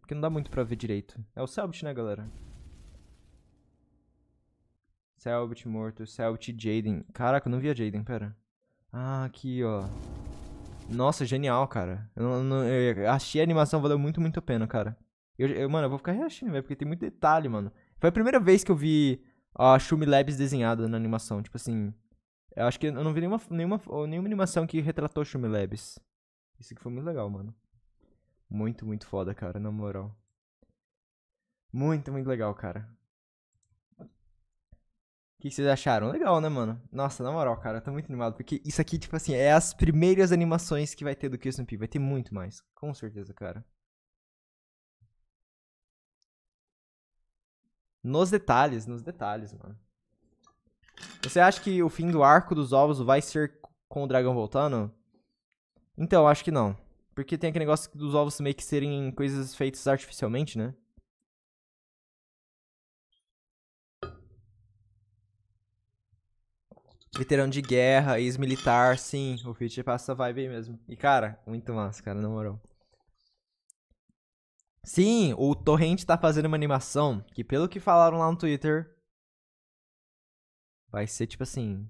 Porque não dá muito pra ver direito. É o Selbit, né, galera? Selbit morto, Selbit Jaden. Caraca, eu não via Jaden, pera. Ah, aqui, ó. Nossa, genial, cara. Eu, não, não, eu achei a animação valeu muito, muito a pena, cara. Eu, eu mano, eu vou ficar reagindo, velho, porque tem muito detalhe, mano. Foi a primeira vez que eu vi a Shumi Labs desenhada na animação. Tipo assim, eu acho que eu não vi nenhuma, nenhuma, nenhuma animação que retratou Shumi Labs. Isso que foi muito legal, mano. Muito, muito foda, cara, na moral. Muito, muito legal, cara. O que vocês acharam? Legal, né, mano? Nossa, na moral, cara, eu tô muito animado. Porque isso aqui, tipo assim, é as primeiras animações que vai ter do Kirsten Vai ter muito mais. Com certeza, cara. Nos detalhes, nos detalhes, mano. Você acha que o fim do arco dos ovos vai ser com o dragão voltando? Então, acho que não. Porque tem aquele negócio dos ovos meio que serem coisas feitas artificialmente, né? Veterano de guerra, ex-militar, sim. O Fitch passa vibe aí mesmo. E, cara, muito massa, cara, na moral. Sim, o Torrent tá fazendo uma animação que, pelo que falaram lá no Twitter, vai ser tipo assim.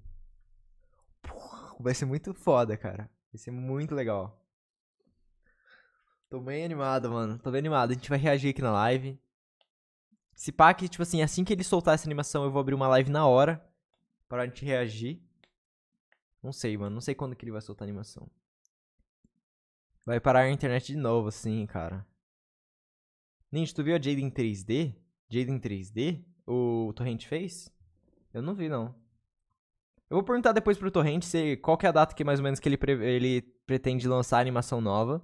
Vai ser muito foda, cara. Vai ser muito legal. Tô bem animado, mano. Tô bem animado. A gente vai reagir aqui na live. Se pá que, tipo assim, assim que ele soltar essa animação, eu vou abrir uma live na hora. Pra gente reagir. Não sei, mano. Não sei quando que ele vai soltar a animação. Vai parar a internet de novo, assim, cara. Ninja, tu viu a Jade em 3D? Jade em 3D? O Torrent fez? Eu não vi, não. Eu vou perguntar depois pro Torrent se, qual que é a data que mais ou menos que ele, pre ele pretende lançar a animação nova.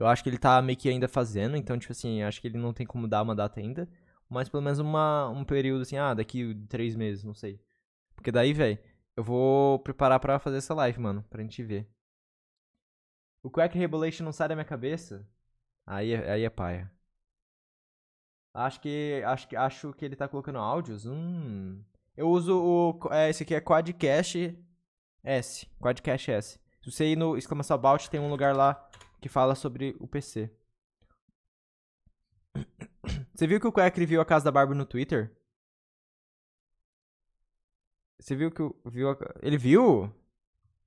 Eu acho que ele tá meio que ainda fazendo, então, tipo assim, acho que ele não tem como dar uma data ainda. Mas pelo menos uma, um período assim, ah, daqui três meses, não sei. Porque daí, velho, eu vou preparar para fazer essa live, mano, pra gente ver. O Quack Revelation não sai da minha cabeça? Aí, é, aí é paia. Acho que, acho que acho que ele tá colocando áudios. Hum. Eu uso o é, esse aqui é Quadcast S, Quadcast S. Se você ir no exclamação about tem um lugar lá que fala sobre o PC. Você viu que o Quack viu a casa da Barbie no Twitter? Você viu que o. Viu a... Ele viu?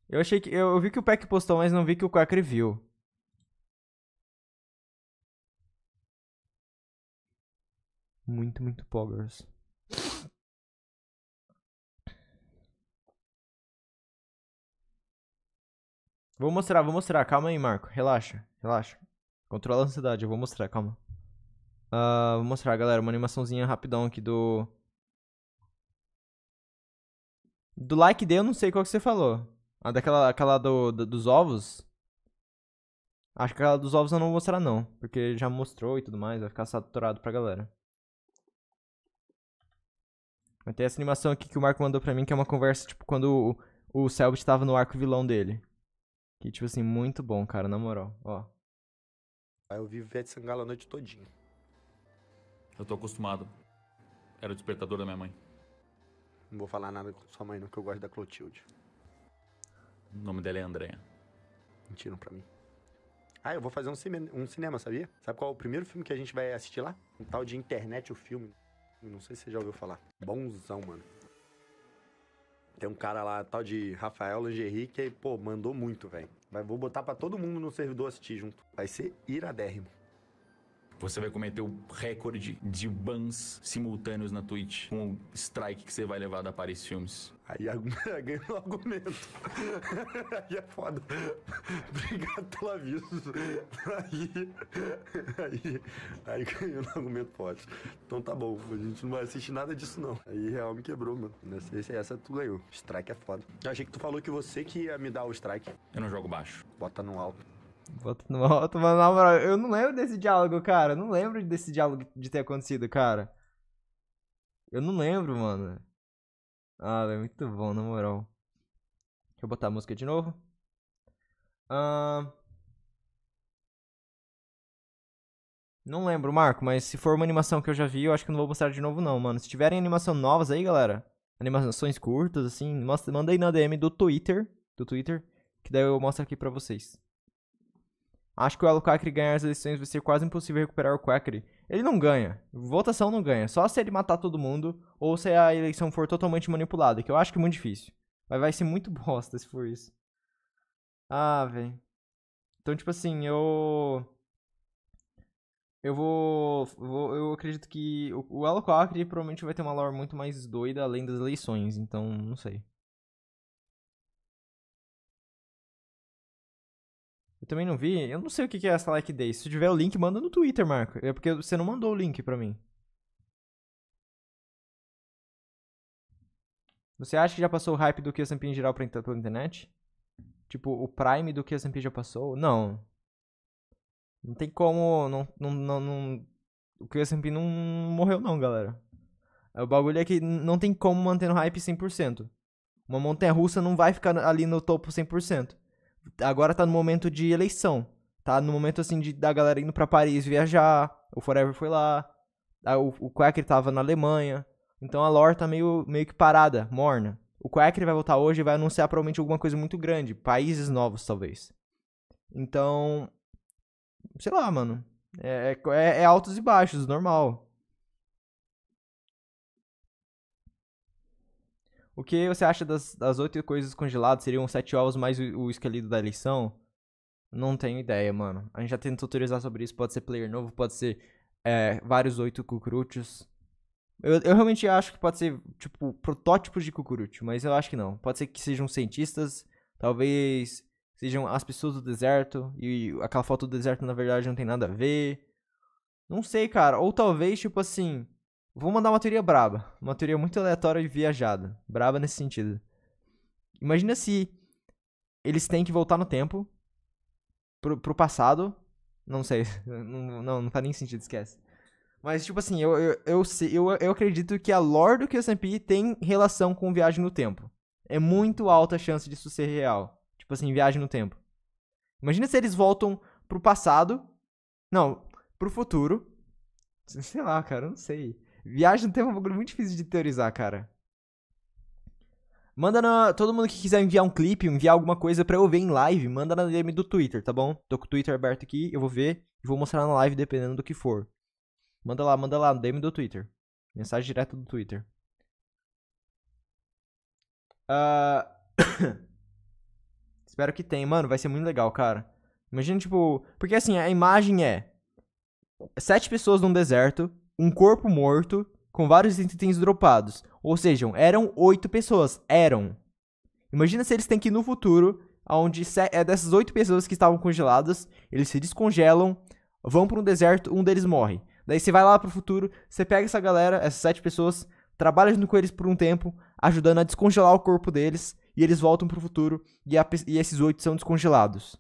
Eu achei que. Eu vi que o Peck postou, mas não vi que o Quack viu. Muito, muito poggers. Vou mostrar, vou mostrar. Calma aí, Marco. Relaxa, relaxa. Controla a ansiedade, eu vou mostrar, calma. Uh, vou mostrar, galera, uma animaçãozinha rapidão aqui do... Do like dele. eu não sei qual que você falou. Ah, daquela aquela do, do, dos ovos? Acho que aquela dos ovos eu não vou mostrar não, porque já mostrou e tudo mais, vai ficar saturado pra galera. Mas tem essa animação aqui que o Marco mandou pra mim, que é uma conversa, tipo, quando o, o Selbit tava no arco vilão dele. Que, tipo assim, muito bom, cara, na moral. Ó. Aí eu vi Ivete Sangalo a noite todinha. Eu tô acostumado. Era o despertador da minha mãe. Não vou falar nada com sua mãe, não, que eu gosto da Clotilde. O nome dela é Andréia. Mentiram pra mim. Ah, eu vou fazer um, cine um cinema, sabia? Sabe qual é o primeiro filme que a gente vai assistir lá? Um tal de internet, o filme. Não sei se você já ouviu falar. Bonzão, mano. Tem um cara lá, tal de Rafael Lingerie, que, pô, mandou muito, velho. Vou botar para todo mundo no servidor assistir junto. Vai ser iradérrimo. Você vai cometer o recorde de bans simultâneos na Twitch com o strike que você vai levar da Paris Filmes. Aí ganhou um argumento. aí é foda. Obrigado pelo aviso. Aí, aí, aí ganhou um argumento forte. Então tá bom, a gente não vai assistir nada disso não. Aí real me quebrou, mano. Essa, essa, essa tu ganhou. Strike é foda. Eu achei que tu falou que você que ia me dar o strike. Eu não jogo baixo. Bota no alto. Bota no bota mano. na moral, eu não lembro desse diálogo, cara. Eu não lembro desse diálogo de ter acontecido, cara. Eu não lembro, mano. Ah, é muito bom, na moral. Deixa eu botar a música de novo. Ah... Não lembro, Marco, mas se for uma animação que eu já vi, eu acho que não vou mostrar de novo, não, mano. Se tiverem animação novas aí, galera, animações curtas, assim, manda aí na DM do Twitter, do Twitter, que daí eu mostro aqui pra vocês. Acho que o Alucard ganhar as eleições vai ser quase impossível recuperar o Quackery. Ele não ganha. Votação não ganha. Só se ele matar todo mundo ou se a eleição for totalmente manipulada, que eu acho que é muito difícil. Mas vai ser muito bosta se for isso. Ah, velho. Então, tipo assim, eu. Eu vou, vou. eu acredito que o, Alucard provavelmente vai ter uma lore muito mais doida além das eleições, então não sei. Eu também não vi. Eu não sei o que é essa like day. Se tiver o link, manda no Twitter, Marco. É porque você não mandou o link pra mim. Você acha que já passou o hype do QSMP em geral pra, pela internet? Tipo, o Prime do QSMP já passou? Não. Não tem como. Não, não, não, não... O QSMP não morreu, não, galera. O bagulho é que não tem como manter no hype 100%. Uma montanha russa não vai ficar ali no topo 100% agora tá no momento de eleição. Tá no momento, assim, de, da galera indo pra Paris viajar. O Forever foi lá. O, o Quacker tava na Alemanha. Então a lore tá meio, meio que parada, morna. O Quacker vai voltar hoje e vai anunciar provavelmente alguma coisa muito grande. Países novos, talvez. Então. Sei lá, mano. É, é, é altos e baixos, normal. O que você acha das, das oito coisas congeladas? Seriam sete ovos mais o, o esqueleto da eleição? Não tenho ideia, mano. A gente já tentou teorizar sobre isso. Pode ser player novo, pode ser é, vários oito cucuruchos. Eu, eu, realmente acho que pode ser, tipo, protótipos de cucurucho, mas eu acho que não. Pode ser que sejam cientistas, talvez sejam as pessoas do deserto, e aquela foto do deserto, na verdade, não tem nada a ver. Não sei, cara. Ou talvez, tipo assim, Vou mandar uma teoria braba. Uma teoria muito aleatória e viajada. Braba nesse sentido. Imagina se eles têm que voltar no tempo pro, pro passado. Não sei. Não, não, não faz nem sentido, esquece. Mas, tipo assim, eu, eu, eu, eu, eu acredito que a lore do QSMP tem relação com viagem no tempo. É muito alta a chance disso ser real. Tipo assim, viagem no tempo. Imagina se eles voltam pro passado. Não, pro futuro. Sei lá, cara, eu não sei. Viagem no tempo é um bagulho muito difícil de teorizar, cara. Manda na. Todo mundo que quiser enviar um clipe, enviar alguma coisa pra eu ver em live, manda na DM do Twitter, tá bom? Tô com o Twitter aberto aqui, eu vou ver e vou mostrar na live, dependendo do que for. Manda lá, manda lá, DM do Twitter. Mensagem direta do Twitter. Uh... Espero que tenha, mano. Vai ser muito legal, cara. Imagina, tipo. Porque assim, a imagem é. Sete pessoas num deserto um corpo morto com vários itens dropados. Ou seja, eram oito pessoas. Eram. Imagina se eles têm que ir no futuro, onde é dessas oito pessoas que estavam congeladas, eles se descongelam, vão para um deserto, um deles morre. Daí você vai lá pro futuro, você pega essa galera, essas sete pessoas, trabalha junto com eles por um tempo, ajudando a descongelar o corpo deles, e eles voltam pro futuro, e, a, e esses oito são descongelados.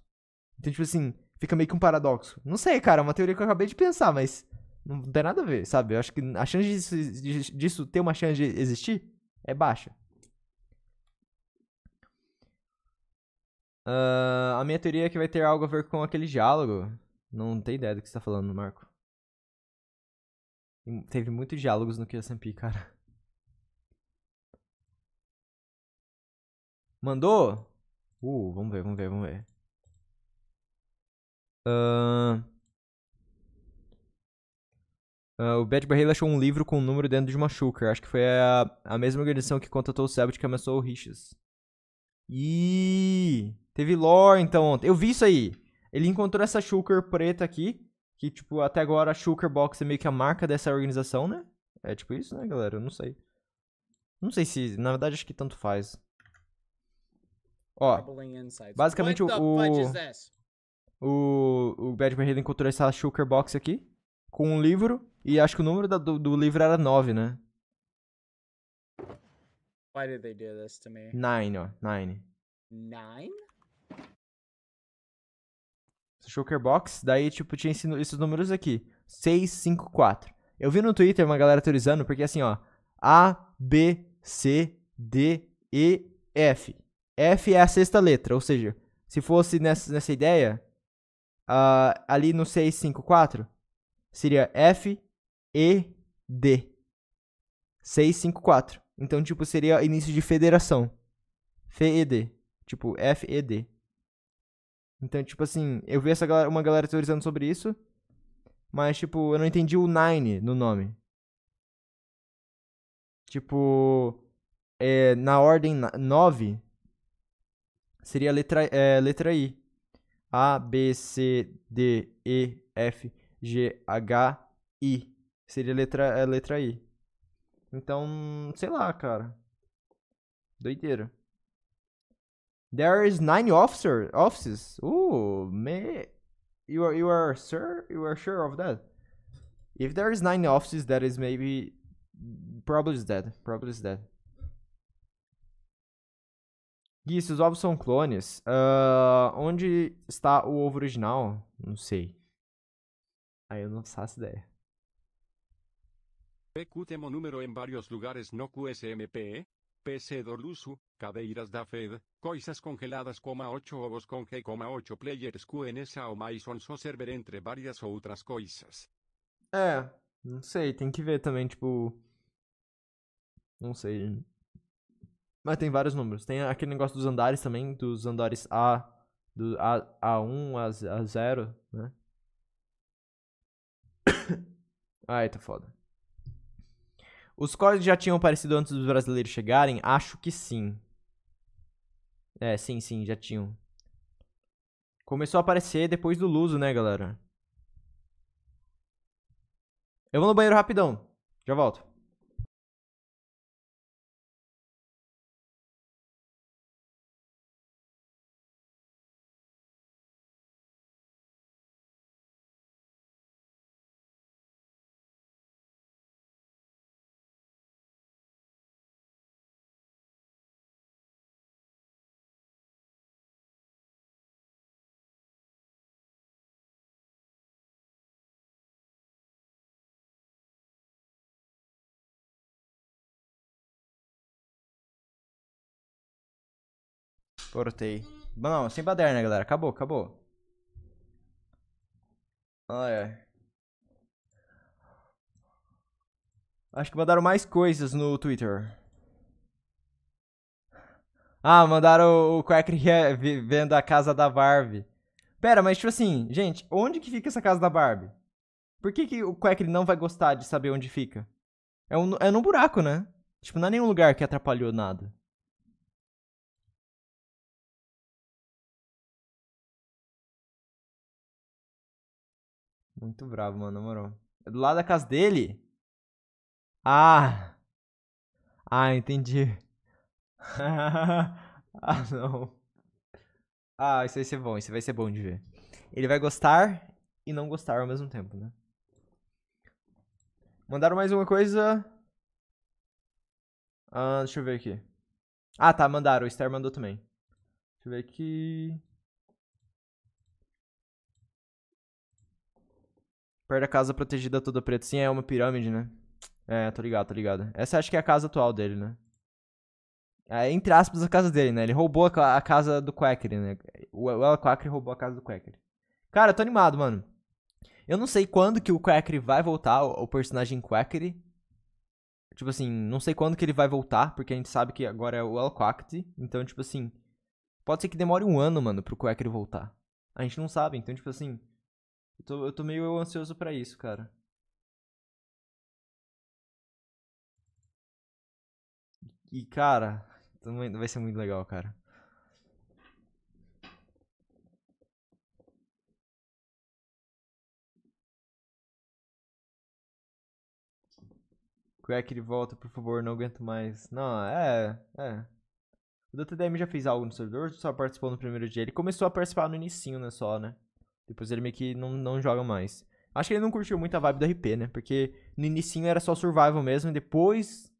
Então, tipo assim, fica meio que um paradoxo. Não sei, cara, é uma teoria que eu acabei de pensar, mas não tem nada a ver, sabe? Eu acho que a chance disso, disso ter uma chance de existir é baixa. Uh, a minha teoria é que vai ter algo a ver com aquele diálogo. Não tem ideia do que você tá falando, Marco. Teve muitos diálogos no QSMP, cara. Mandou? Uh, vamos ver, vamos ver, vamos ver. Uh... Uh, o Bad Barreiro achou um livro com um número dentro de uma Shulker. Acho que foi a, a mesma organização que contratou o Sabbath que ameaçou o Riches e Teve lore então ontem. Eu vi isso aí! Ele encontrou essa Shulker preta aqui. Que, tipo, até agora a Shulker Box é meio que a marca dessa organização, né? É tipo isso, né, galera? Eu não sei. Não sei se. Na verdade, acho que tanto faz. Ó. Basicamente o. O, o Bad Barreiro encontrou essa Shulker Box aqui com um livro, e acho que o número do, do livro era 9, né? Why did they do this to me? Nine, ó. Nine. Nine? Shulker Box, daí, tipo, tinha esse, esses números aqui. 6, 5, 4. Eu vi no Twitter uma galera teorizando, porque assim, ó. A, B, C, D, E, F. F é a sexta letra, ou seja, se fosse nessa, nessa ideia, uh, ali no 6, 5, 4, seria F, E, D. 4. Então, tipo, seria início de federação. F E D Tipo, F E D Então, tipo assim, eu vi essa galera, uma galera teorizando sobre isso, mas, tipo, eu não entendi o 9 no nome. Tipo, é, na ordem 9, seria a letra, é, letra I. A, B, C, D, E, F, G-H-I. Seria letra, é, letra I. Então, sei lá, cara. Doideira. There is nine officer, offices. Uh, me you are you are sure you are sure of that? If there is nine offices, that is maybe probably is dead Probably is dead Gui, se os ovos são clones, uh, onde está o ovo original? Não sei. Aí eu não faço ideia. PQTemo número em vários lugares no QSMP, PC Dorlusu, cadeiras da Fed, coisas congeladas, 8 ovos com que, 8 players QNSA ou mais on server entre várias outras coisas. É, não sei, tem que ver também, tipo. Não sei. Mas tem vários números. Tem aquele negócio dos andares também, dos andares A, do A, A1 a, a 0, né? Ai, tá foda. Os códigos já tinham aparecido antes dos brasileiros chegarem? Acho que sim. É, sim, sim, já tinham. Começou a aparecer depois do Luso, né, galera? Eu vou no banheiro rapidão. Já volto. Cortei. Não, sem baderna, galera. Acabou, acabou. Olha, ah, é. Acho que mandaram mais coisas no Twitter. Ah, mandaram o Quack vendo a casa da Barbie. Pera, mas tipo assim, gente, onde que fica essa casa da Barbie? Por que, que o Quack não vai gostar de saber onde fica? É, um, é num buraco, né? Tipo, não é nenhum lugar que atrapalhou nada. Muito bravo, mano, na moral. É do lado da casa dele? Ah! Ah, entendi. ah, não. Ah, isso vai ser bom, isso vai ser bom de ver. Ele vai gostar e não gostar ao mesmo tempo, né? Mandaram mais uma coisa. Ah, deixa eu ver aqui. Ah, tá, mandaram. O Star mandou também. Deixa eu ver aqui. Perto da casa protegida toda preta. Sim, é uma pirâmide, né? É, tô ligado, tô ligado. Essa acho que é a casa atual dele, né? É, entre aspas, a casa dele, né? Ele roubou a, a casa do Quackery, né? O, o El Quackery roubou a casa do Quackery. Cara, eu tô animado, mano. Eu não sei quando que o Quackery vai voltar, o, o personagem Quackery. Tipo assim, não sei quando que ele vai voltar, porque a gente sabe que agora é o El Quackery. Então, tipo assim, pode ser que demore um ano, mano, pro Quackery voltar. A gente não sabe, então, tipo assim, eu tô, eu tô meio ansioso para isso, cara. E, cara, tá vai ser muito legal, cara. Crack de volta, por favor, não aguento mais. Não, é, é. O DTDM já fez algo no servidor só participou no primeiro dia? Ele começou a participar no inicinho, né, só, né? Depois ele meio que não, não joga mais. Acho que ele não curtiu muito a vibe do RP, né? Porque no início era só survival mesmo, e depois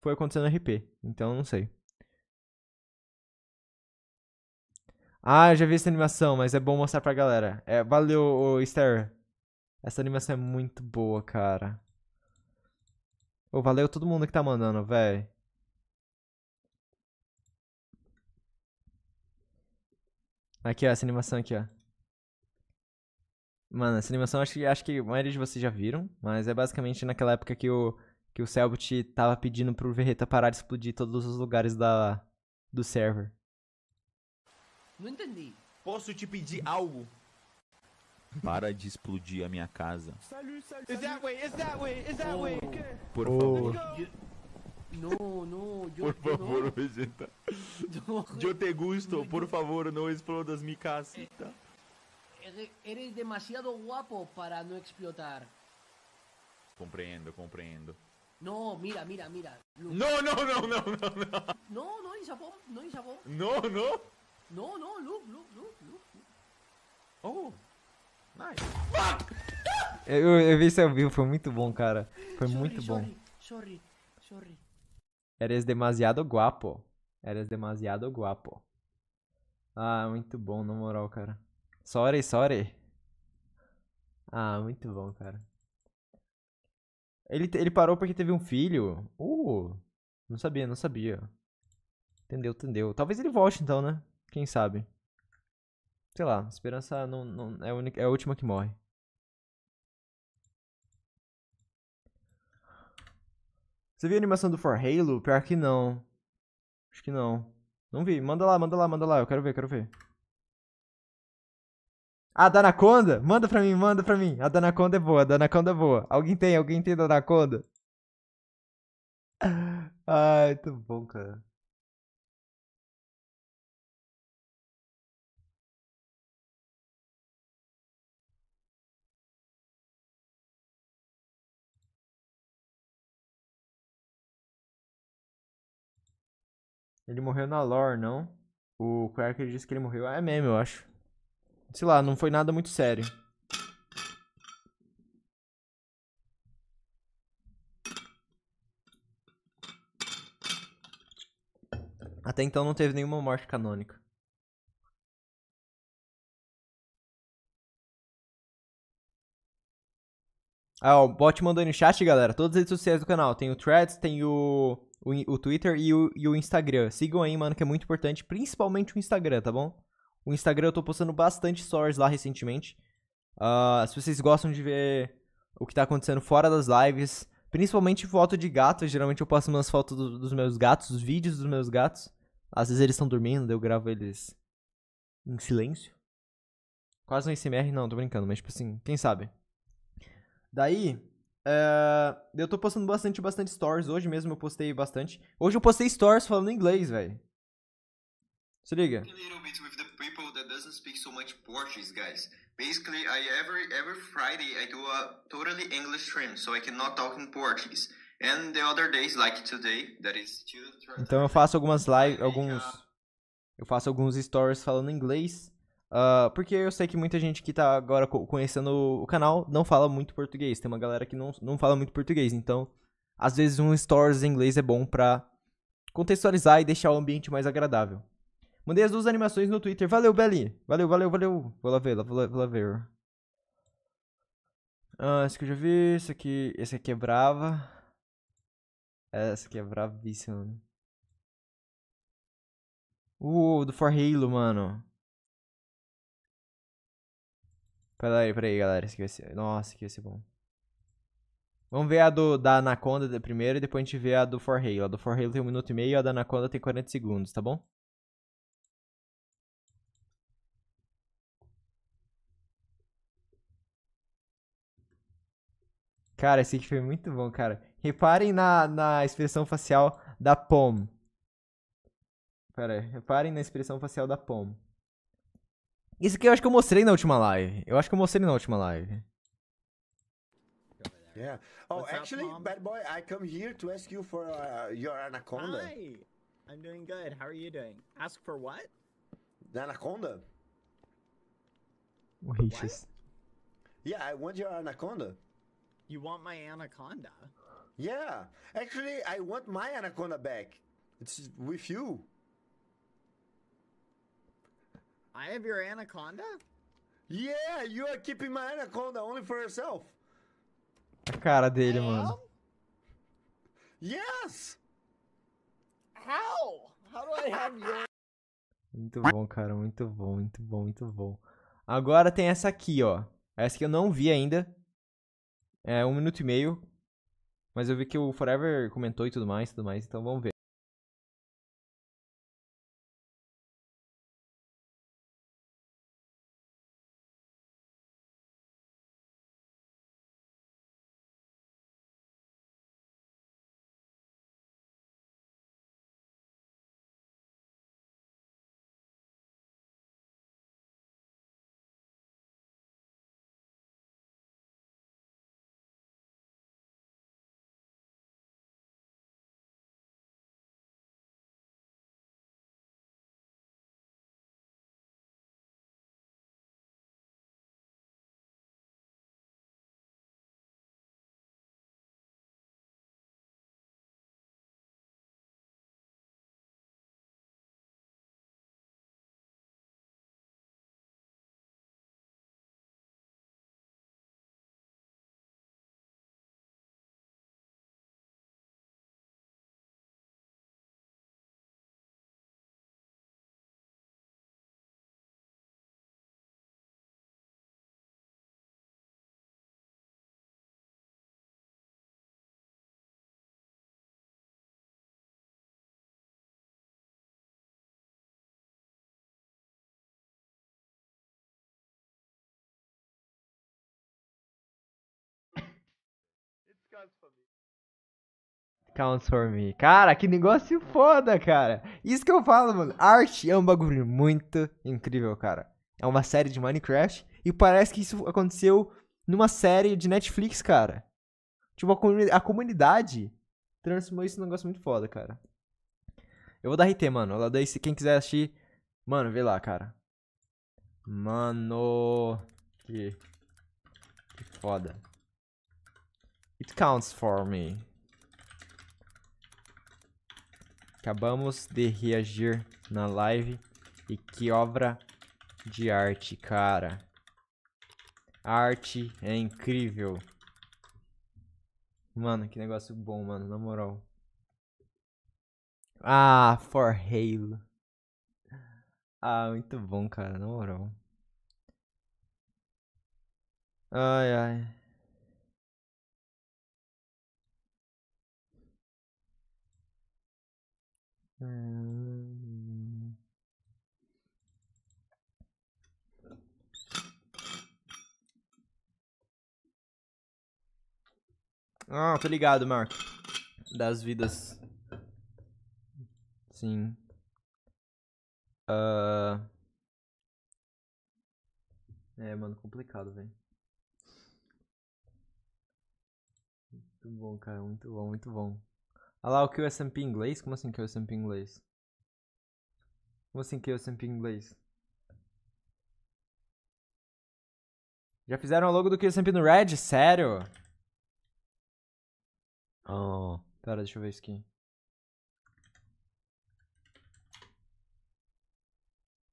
foi acontecendo RP. Então, não sei. Ah, eu já vi essa animação, mas é bom mostrar pra galera. É, valeu, Esther. Essa animação é muito boa, cara. oh, valeu todo mundo que tá mandando, velho. Aqui, ó, essa animação aqui, ó. Mano, essa animação acho que, acho que a maioria de vocês já viram, mas é basicamente naquela época que o, que o Selbit tava pedindo pro Verreta parar de explodir todos os lugares da, do server. Não entendi. Posso te pedir algo? Para de explodir a minha casa. Salut, salut, Is that way? Is that way? Is that way? Oh, por oh. favor. Não, não, Por favor, Vegeta. Eu te gusto, por favor, não explodas minha tá? eres demasiado guapo para no explotar. Comprendo, comprendo. No, mira, mira, mira. No, no, no, no, no, no. No, no, não, no, não. No, no. No, no, Luke, Luke, Luke, Luke. Oh, nice. Fuck! Eu, eu vi isso ao vivo, foi muito bom, cara. Foi sorry, muito bom. Sorry, sorry, sorry. Eres demasiado guapo. Eres demasiado guapo. Ah, muito bom, na moral, cara. Sorry, sorry. Ah, muito bom, cara. Ele, ele parou porque teve um filho. Uh, não sabia, não sabia. Entendeu, entendeu. Talvez ele volte então, né? Quem sabe. Sei lá, esperança não, não é, a única, é a última que morre. Você viu a animação do For Halo? Pior que não. Acho que não. Não vi. Manda lá, manda lá, manda lá. Eu quero ver, quero ver. A Danaconda, Manda pra mim, manda pra mim. A Danaconda é boa, a Danaconda é boa. Alguém tem? Alguém tem da Ai, tão tá bom, cara. Ele morreu na lore, não? O Quark disse que ele morreu. Ah, é mesmo, eu acho sei lá, não foi nada muito sério. Até então não teve nenhuma morte canônica. Ah, ó, o bot mandou aí no chat, galera. Todas as redes sociais do canal. Tem o Threads, tem o, o, o Twitter e o, e o Instagram. Sigam aí, mano, que é muito importante. Principalmente o Instagram, tá bom? O Instagram eu tô postando bastante stories lá recentemente. Uh, se vocês gostam de ver o que tá acontecendo fora das lives, principalmente foto de gato, geralmente eu posto umas fotos do, dos meus gatos, os vídeos dos meus gatos. Às vezes eles estão dormindo, eu gravo eles em silêncio. Quase um SMR, não, tô brincando, mas tipo assim, quem sabe? Daí, uh, eu tô postando bastante, bastante stories. Hoje mesmo eu postei bastante. Hoje eu postei stories falando inglês, velho. Se liga. Basically, I every every Friday I do a totally English stream, so I cannot talk in Portuguese. And the other days, like today, that is Então eu faço algumas live, alguns eu faço alguns stories falando inglês. Uh, porque eu sei que muita gente que tá agora conhecendo o canal não fala muito português. Tem uma galera que não, não fala muito português. Então, às vezes, um stories em inglês é bom para contextualizar e deixar o ambiente mais agradável. Mandei as duas animações no Twitter. Valeu, Belly. Valeu, valeu, valeu. Vou lá ver, vou lá, vou lá ver. Ah, esse que eu já vi. Esse aqui, esse aqui é brava. É, Essa aqui é bravíssima, mano. Uh, do For Halo, mano. Pera aí, pera aí, galera. Esse aqui vai ser... Nossa, que vai ser bom. Vamos ver a do, da Anaconda primeiro e depois a gente vê a do For Halo. A do For Halo tem um minuto e meio, a da Anaconda tem 40 segundos, tá bom? Cara, esse aqui foi muito bom, cara. Reparem na, na expressão facial da POM. Pera aí, reparem na expressão facial da POM. Isso aqui eu acho que eu mostrei na última live. Eu acho que eu mostrei na última live. Yeah. Oh, What's actually, up, bad boy, I come here to ask you for uh, your anaconda. Hi, I'm doing good. How are you doing? Ask for what? The anaconda. What? Yeah, I want your anaconda. You want my anaconda? Yeah. Actually, I want my anaconda back. It's with you. I have your anaconda? Yeah, you are keeping my anaconda only for yourself. A cara dele, mano. Yes! How? How do I have your... Muito bom, cara. Muito bom, muito bom, muito bom. Agora tem essa aqui, ó. Essa que eu não vi ainda. É, um minuto e meio. Mas eu vi que o Forever comentou e tudo mais, tudo mais, então vamos ver. Counts for me. Cara, que negócio foda, cara. Isso que eu falo, mano. Arte é um bagulho muito incrível, cara. É uma série de Minecraft e parece que isso aconteceu numa série de Netflix, cara. Tipo, a, a comunidade transformou isso num negócio muito foda, cara. Eu vou dar RT, mano. Eu daí, se quem quiser assistir, mano, vê lá, cara. Mano, que, que foda. It counts for me. Acabamos de reagir na live. E que obra de arte, cara. A arte é incrível. Mano, que negócio bom, mano, na moral. Ah, for Halo. Ah, muito bom, cara, na moral. Ai, ai. Hum. Ah, tô ligado, Marco. Das vidas. Sim. Uh... É, mano, complicado, velho. Muito bom, cara. Muito bom, muito bom. Ah lá, o que é inglês? Como assim que é inglês? Como assim que é inglês? Já fizeram o logo do que é no Red? Sério? Oh. Pera, deixa eu ver isso aqui.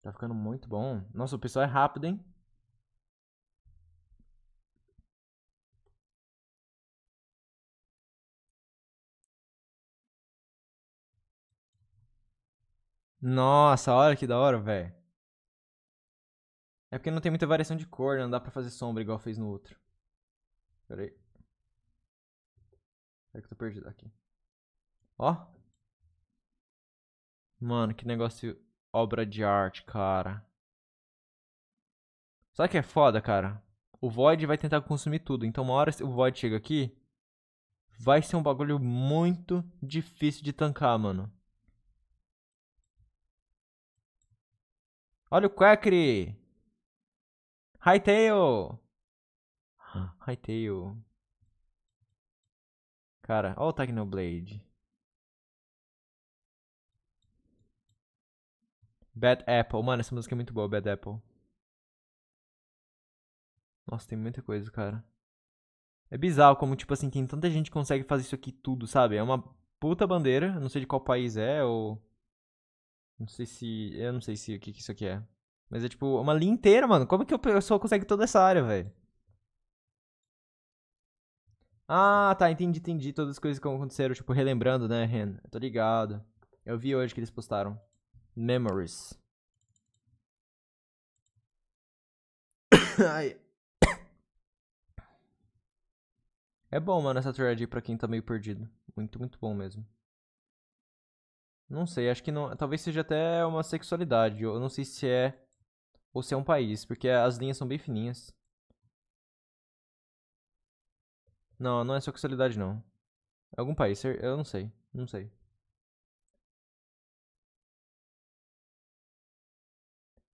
Tá ficando muito bom. Nossa, o pessoal é rápido, hein? Nossa, olha que da hora, velho. É porque não tem muita variação de cor, né? Não dá pra fazer sombra igual fez no outro. Pera aí. Pera que eu tô perdido aqui. Ó. Mano, que negócio... Obra de arte, cara. Sabe que é foda, cara? O Void vai tentar consumir tudo. Então uma hora o Void chega aqui... Vai ser um bagulho muito difícil de tancar, mano. Olha o Quackery! Hightail! Hightail. Cara, olha o Technoblade. Bad Apple. Mano, essa música é muito boa, Bad Apple. Nossa, tem muita coisa, cara. É bizarro como, tipo assim, tem tanta gente que consegue fazer isso aqui tudo, sabe? É uma puta bandeira, não sei de qual país é, ou... Não sei se. Eu não sei se o que, que isso aqui é. Mas é tipo uma linha inteira, mano. Como é que o pessoal consegue toda essa área, velho? Ah, tá. Entendi, entendi. Todas as coisas que aconteceram, tipo, relembrando, né, Ren? tô ligado. Eu vi hoje que eles postaram. Memories. Ai. É bom, mano, essa thread pra quem tá meio perdido. Muito, muito bom mesmo. Não sei, acho que não. Talvez seja até uma sexualidade. Eu não sei se é. Ou se é um país, porque as linhas são bem fininhas. Não, não é sexualidade, não. É algum país, eu não sei. Não sei.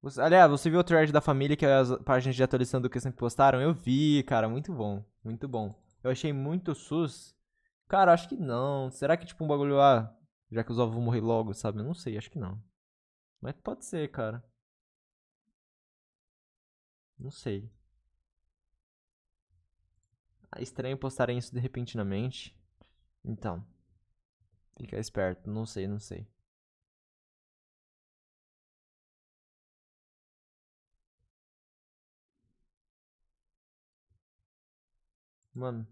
Você, aliás, você viu o thread da família que as páginas de atualização do que sempre postaram? Eu vi, cara, muito bom. Muito bom. Eu achei muito sus. Cara, acho que não. Será que, tipo, um bagulho lá. Ah, já que os ovos vão morrer logo, sabe? Eu não sei, acho que não. Mas pode ser, cara. Não sei. É estranho postarem isso de repentinamente. Então. Fica esperto. Não sei, não sei. Mano.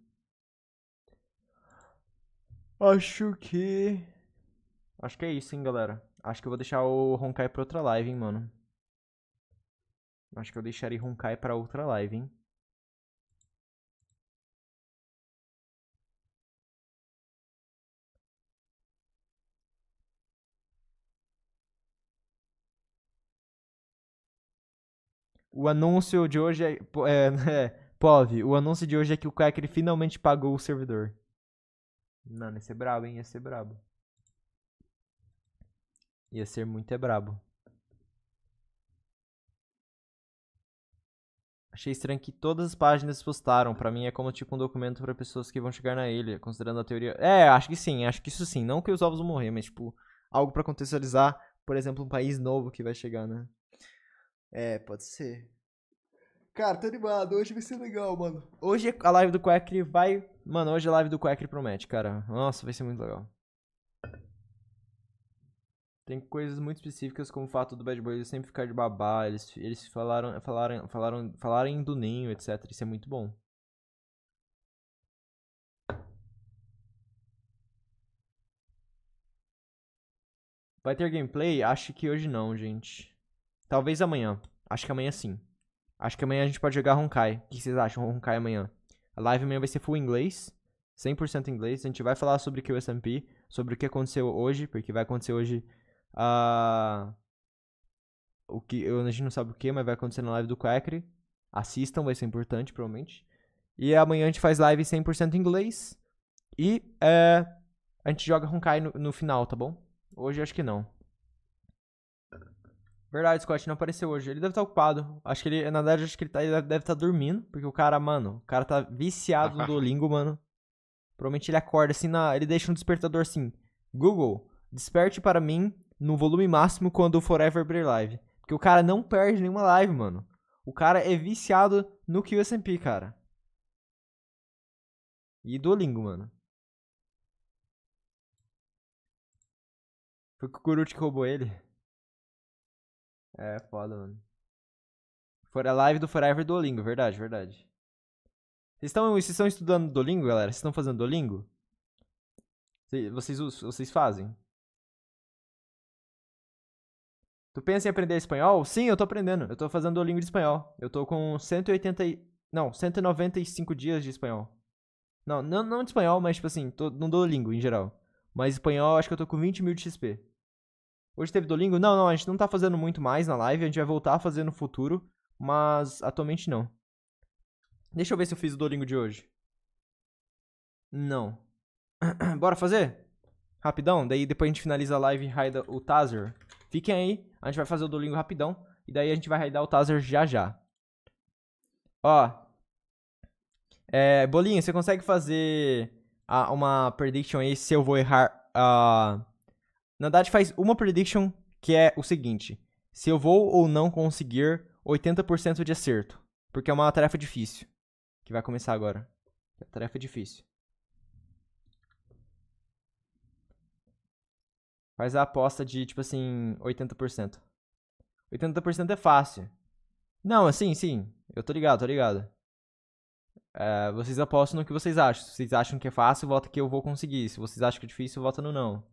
Acho que Acho que é isso, hein, galera. Acho que eu vou deixar o Honkai pra outra live, hein, mano. Acho que eu deixaria Honkai pra outra live, hein. O anúncio de hoje é, é, é POV, o anúncio de hoje é que o Quacker finalmente pagou o servidor. Mano, ia ser é brabo, hein? Ia ser é brabo. Ia ser muito é brabo. Achei estranho que todas as páginas postaram. Para mim é como tipo um documento para pessoas que vão chegar na ilha, considerando a teoria. É, acho que sim, acho que isso sim. Não que os ovos vão morrer, mas tipo, algo para contextualizar, por exemplo, um país novo que vai chegar, né? É, pode ser. Cara, tô animado, hoje vai ser legal, mano. Hoje a live do Quackery vai. Mano, hoje a live do Quackery promete, cara. Nossa, vai ser muito legal. Tem coisas muito específicas, como o fato do Bad Boys sempre ficar de babá, eles, eles falaram, falaram, falaram, falarem do ninho, etc. Isso é muito bom. Vai ter gameplay? Acho que hoje não, gente. Talvez amanhã. Acho que amanhã sim. Acho que amanhã a gente pode jogar Honkai. O que vocês acham? Honkai amanhã. A live amanhã vai ser full inglês. 100% inglês. A gente vai falar sobre o QSMP, sobre o que aconteceu hoje, porque vai acontecer hoje ah, o que, a gente não sabe o que, mas vai acontecer na live do Quackry. Assistam, vai ser importante, provavelmente. E amanhã a gente faz live 100% em inglês. E é, a gente joga Honkai no, no final, tá bom? Hoje acho que não. Verdade, Scott não apareceu hoje. Ele deve estar tá ocupado. Acho que ele, na verdade, acho que ele, tá, ele deve estar tá dormindo. Porque o cara, mano, o cara tá viciado no Duolingo, mano. Provavelmente ele acorda assim na. Ele deixa um despertador assim. Google, desperte para mim no volume máximo quando o Forever Beer Live. Porque o cara não perde nenhuma live, mano. O cara é viciado no QSMP, cara. E Duolingo, mano. Foi o Kukuruchi que roubou ele. É, foda, mano. Foi a live do Forever Duolingo, verdade, verdade. Vocês estão, vocês estão estudando Duolingo, galera? Vocês estão fazendo Duolingo? Vocês, vocês fazem? Tu pensa em aprender espanhol? Sim, eu tô aprendendo. Eu tô fazendo Duolingo de espanhol. Eu tô com 180 e... Não, 195 dias de espanhol. Não, não, não de espanhol, mas tipo assim, tô no Duolingo em geral. Mas espanhol, acho que eu tô com 20 mil de XP. Hoje teve Duolingo? Não, não, a gente não tá fazendo muito mais na live. A gente vai voltar a fazer no futuro, mas atualmente não. Deixa eu ver se eu fiz o Duolingo de hoje. Não. Bora fazer? Rapidão, daí depois a gente finaliza a live e raida o Tazer. Fiquem aí, a gente vai fazer o Duolingo rapidão. E daí a gente vai raidar o Tazer já já. Ó. É, você consegue fazer a, uma prediction aí se eu vou errar? Uh, na verdade, faz uma prediction que é o seguinte: se eu vou ou não conseguir 80% de acerto. Porque é uma tarefa difícil. Que vai começar agora. É tarefa difícil. Faz a aposta de, tipo assim, 80%. 80% é fácil. Não, assim, sim. Eu tô ligado, tô ligado. É, vocês apostam no que vocês acham. Se vocês acham que é fácil, vota que eu vou conseguir. Se vocês acham que é difícil, vota no não.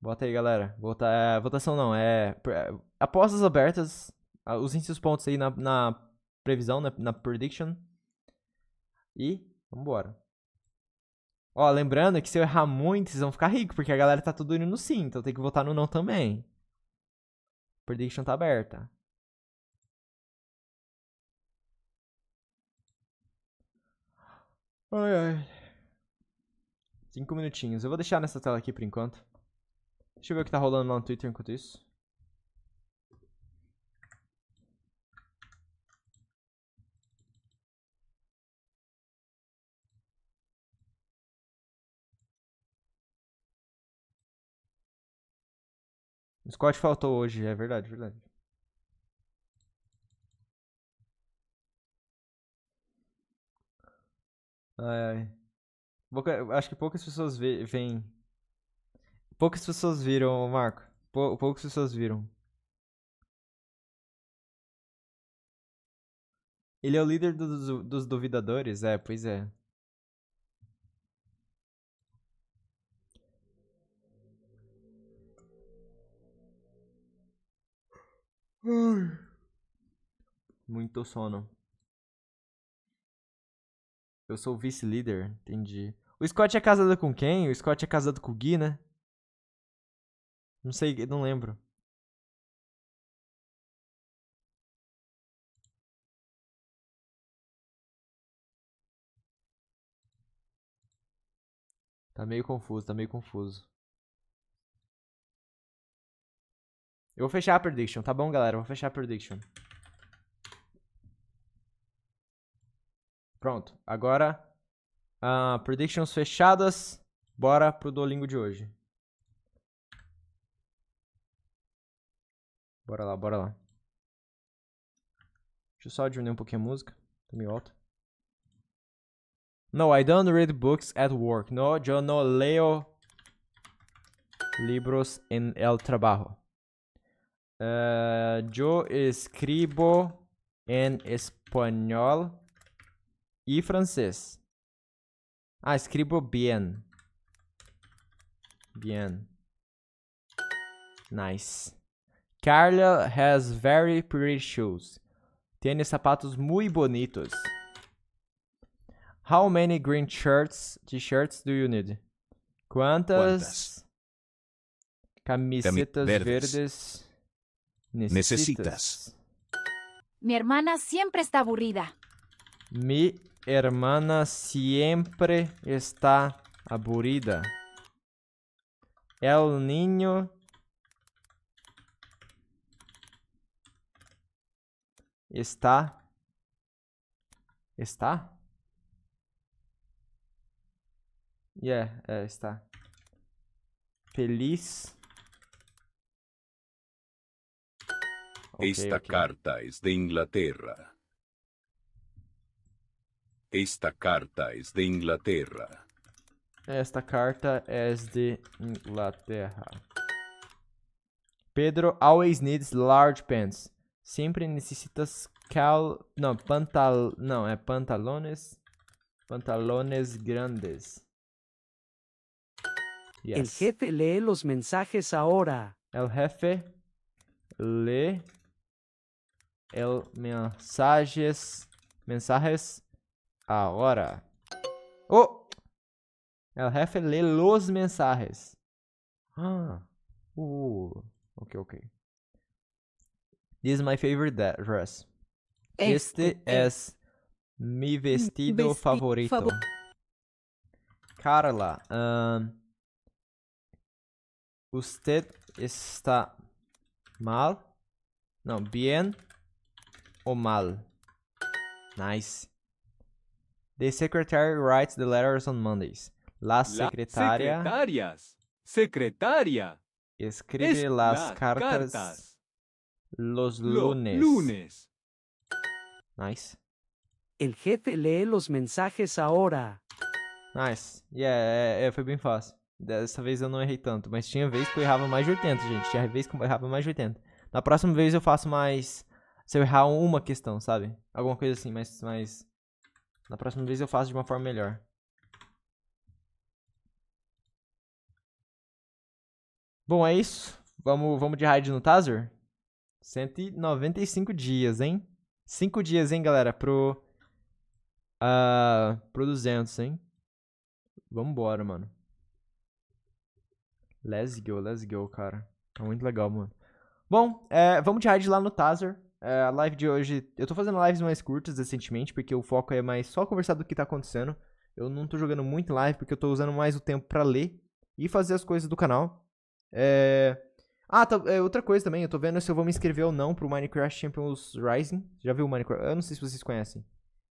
bota aí, galera. Vota, é, votação não, é, é. Apostas abertas. Ah, usem seus pontos aí na, na previsão, na, né, na prediction. E vambora. Ó, lembrando que se eu errar muito, vocês vão ficar ricos, porque a galera tá tudo indo no sim, então tem que votar no não também. Prediction tá aberta. Ai, ai. Cinco minutinhos. Eu vou deixar nessa tela aqui por enquanto. Deixa eu ver o que tá rolando lá no Twitter enquanto isso. Scott faltou hoje, é verdade, verdade. Ai, ai. Pouca- acho que poucas pessoas veem. Poucas pessoas viram, Marco. Pou- poucas pessoas viram. Ele é o líder dos, dos duvidadores? É, pois é. Muito sono. Eu sou vice-líder, entendi. O Scott é casado com quem? O Scott é casado com o Gui, né? Não sei, não lembro. Tá meio confuso, tá meio confuso. Eu vou fechar a prediction, tá bom, galera? Eu vou fechar a prediction. Pronto. Agora, uh, predictions fechadas. Bora pro Dolingo de hoje. Bora lá, bora lá. Deixa eu só diminuir um pouquinho a música. Tá meio alto. No, I don't read books at work. No, yo no leo libros en el trabajo. Eu eh, escrevo em espanhol e francês. Ah, escrevo bem, bem. Nice. Carla has very pretty shoes. Tiene sapatos muito bonitos. How many green shirts, t-shirts do you need? Quantas, Quantas? camisetas verdes, verdes necesitas. Mi hermana siempre está aburrida. Mi hermana siempre está aburrida. El niño está está Ya eh, está feliz Esta okay. carta es de Inglaterra. Esta carta es de Inglaterra. Esta carta es de Inglaterra. Pedro always needs large pants. Sempre necessitas cal... Não, pantal... Não, é eh, pantalones... Pantalones grandes. Yes. El jefe lee los mensajes ahora. El jefe lee el mensajes, mensajes ahora. Oh! El jefe lê los mensajes. Ah, uh, ok, ok. This is my favorite dress. Este, este é es mi vestido, favorito. Favor Carla, um, usted está mal? Não, bien Omal. Nice. The secretary writes the letters on Mondays. La secretária. Secretárias. Secretária. Escreve es las cartas, cartas. Los lunes. lunes. Nice. El jefe lee los mensajes ahora. Nice. Yeah, é, é, foi bem fácil. Dessa vez eu não errei tanto, mas tinha vez que eu errava mais de 80, gente. Tinha vez que eu errava mais de 80. Na próxima vez eu faço mais se eu errar uma questão, sabe? Alguma coisa assim, mas, mas na próxima vez eu faço de uma forma melhor. Bom, é isso. Vamos, vamos de raid no Tazor? 195 dias, hein? 5 dias, hein, galera, pro, uh, pro 200, hein? Vambora, mano. Let's go, let's go, cara. Tá muito legal, mano. Bom, é, vamos de raid lá no Taser. É, a live de hoje, eu tô fazendo lives mais curtas recentemente, porque o foco é mais só conversar do que tá acontecendo. Eu não tô jogando muito live, porque eu tô usando mais o tempo para ler e fazer as coisas do canal. É... Ah, tá, é, outra coisa também, eu tô vendo se eu vou me inscrever ou não pro Minecraft Champions Rising. Já viu o Minecraft? Eu não sei se vocês conhecem.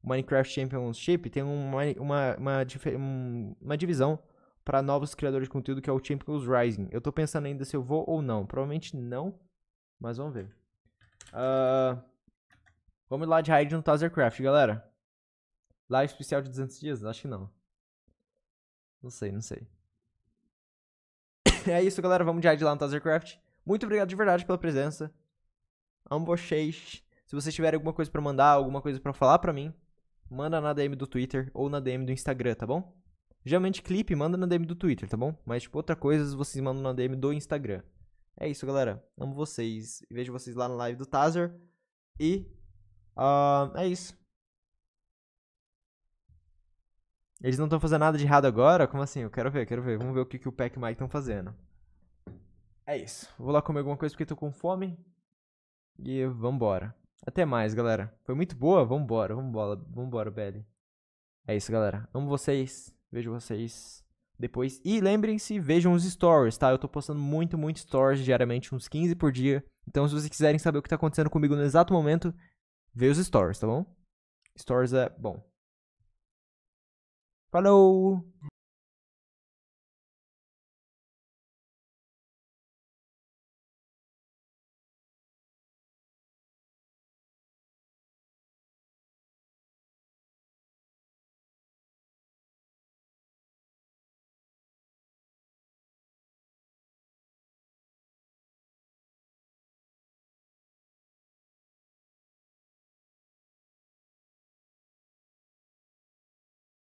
O Minecraft Championship tem uma, uma, uma, uma divisão para novos criadores de conteúdo que é o Champions Rising. Eu tô pensando ainda se eu vou ou não. Provavelmente não, mas vamos ver. Uh, vamos lá de raid no Tazercraft, galera. Live especial de 200 dias? Acho que não. Não sei, não sei. é isso, galera. Vamos de raid lá no Tazercraft. Muito obrigado de verdade pela presença. Amo vocês. Se vocês tiverem alguma coisa para mandar, alguma coisa para falar para mim, manda na DM do Twitter ou na DM do Instagram, tá bom? Geralmente clipe manda na DM do Twitter, tá bom? Mas, tipo, outra coisa vocês mandam na DM do Instagram. É isso, galera. Amo vocês. Vejo vocês lá na live do Tazer. E uh, é isso. Eles não estão fazendo nada de errado agora? Como assim? Eu quero ver, quero ver. Vamos ver o que, que o Pac e o Mike estão fazendo. É isso. Vou lá comer alguma coisa porque tô com fome. E vambora. Até mais, galera. Foi muito boa? Vambora, vambora, vambora, Belly. É isso, galera. Amo vocês. Vejo vocês depois. E lembrem-se, vejam os stories, tá? Eu tô postando muito, muito stories diariamente, uns 15 por dia. Então, se vocês quiserem saber o que tá acontecendo comigo no exato momento, vê os stories, tá bom? Stories é bom. Falou!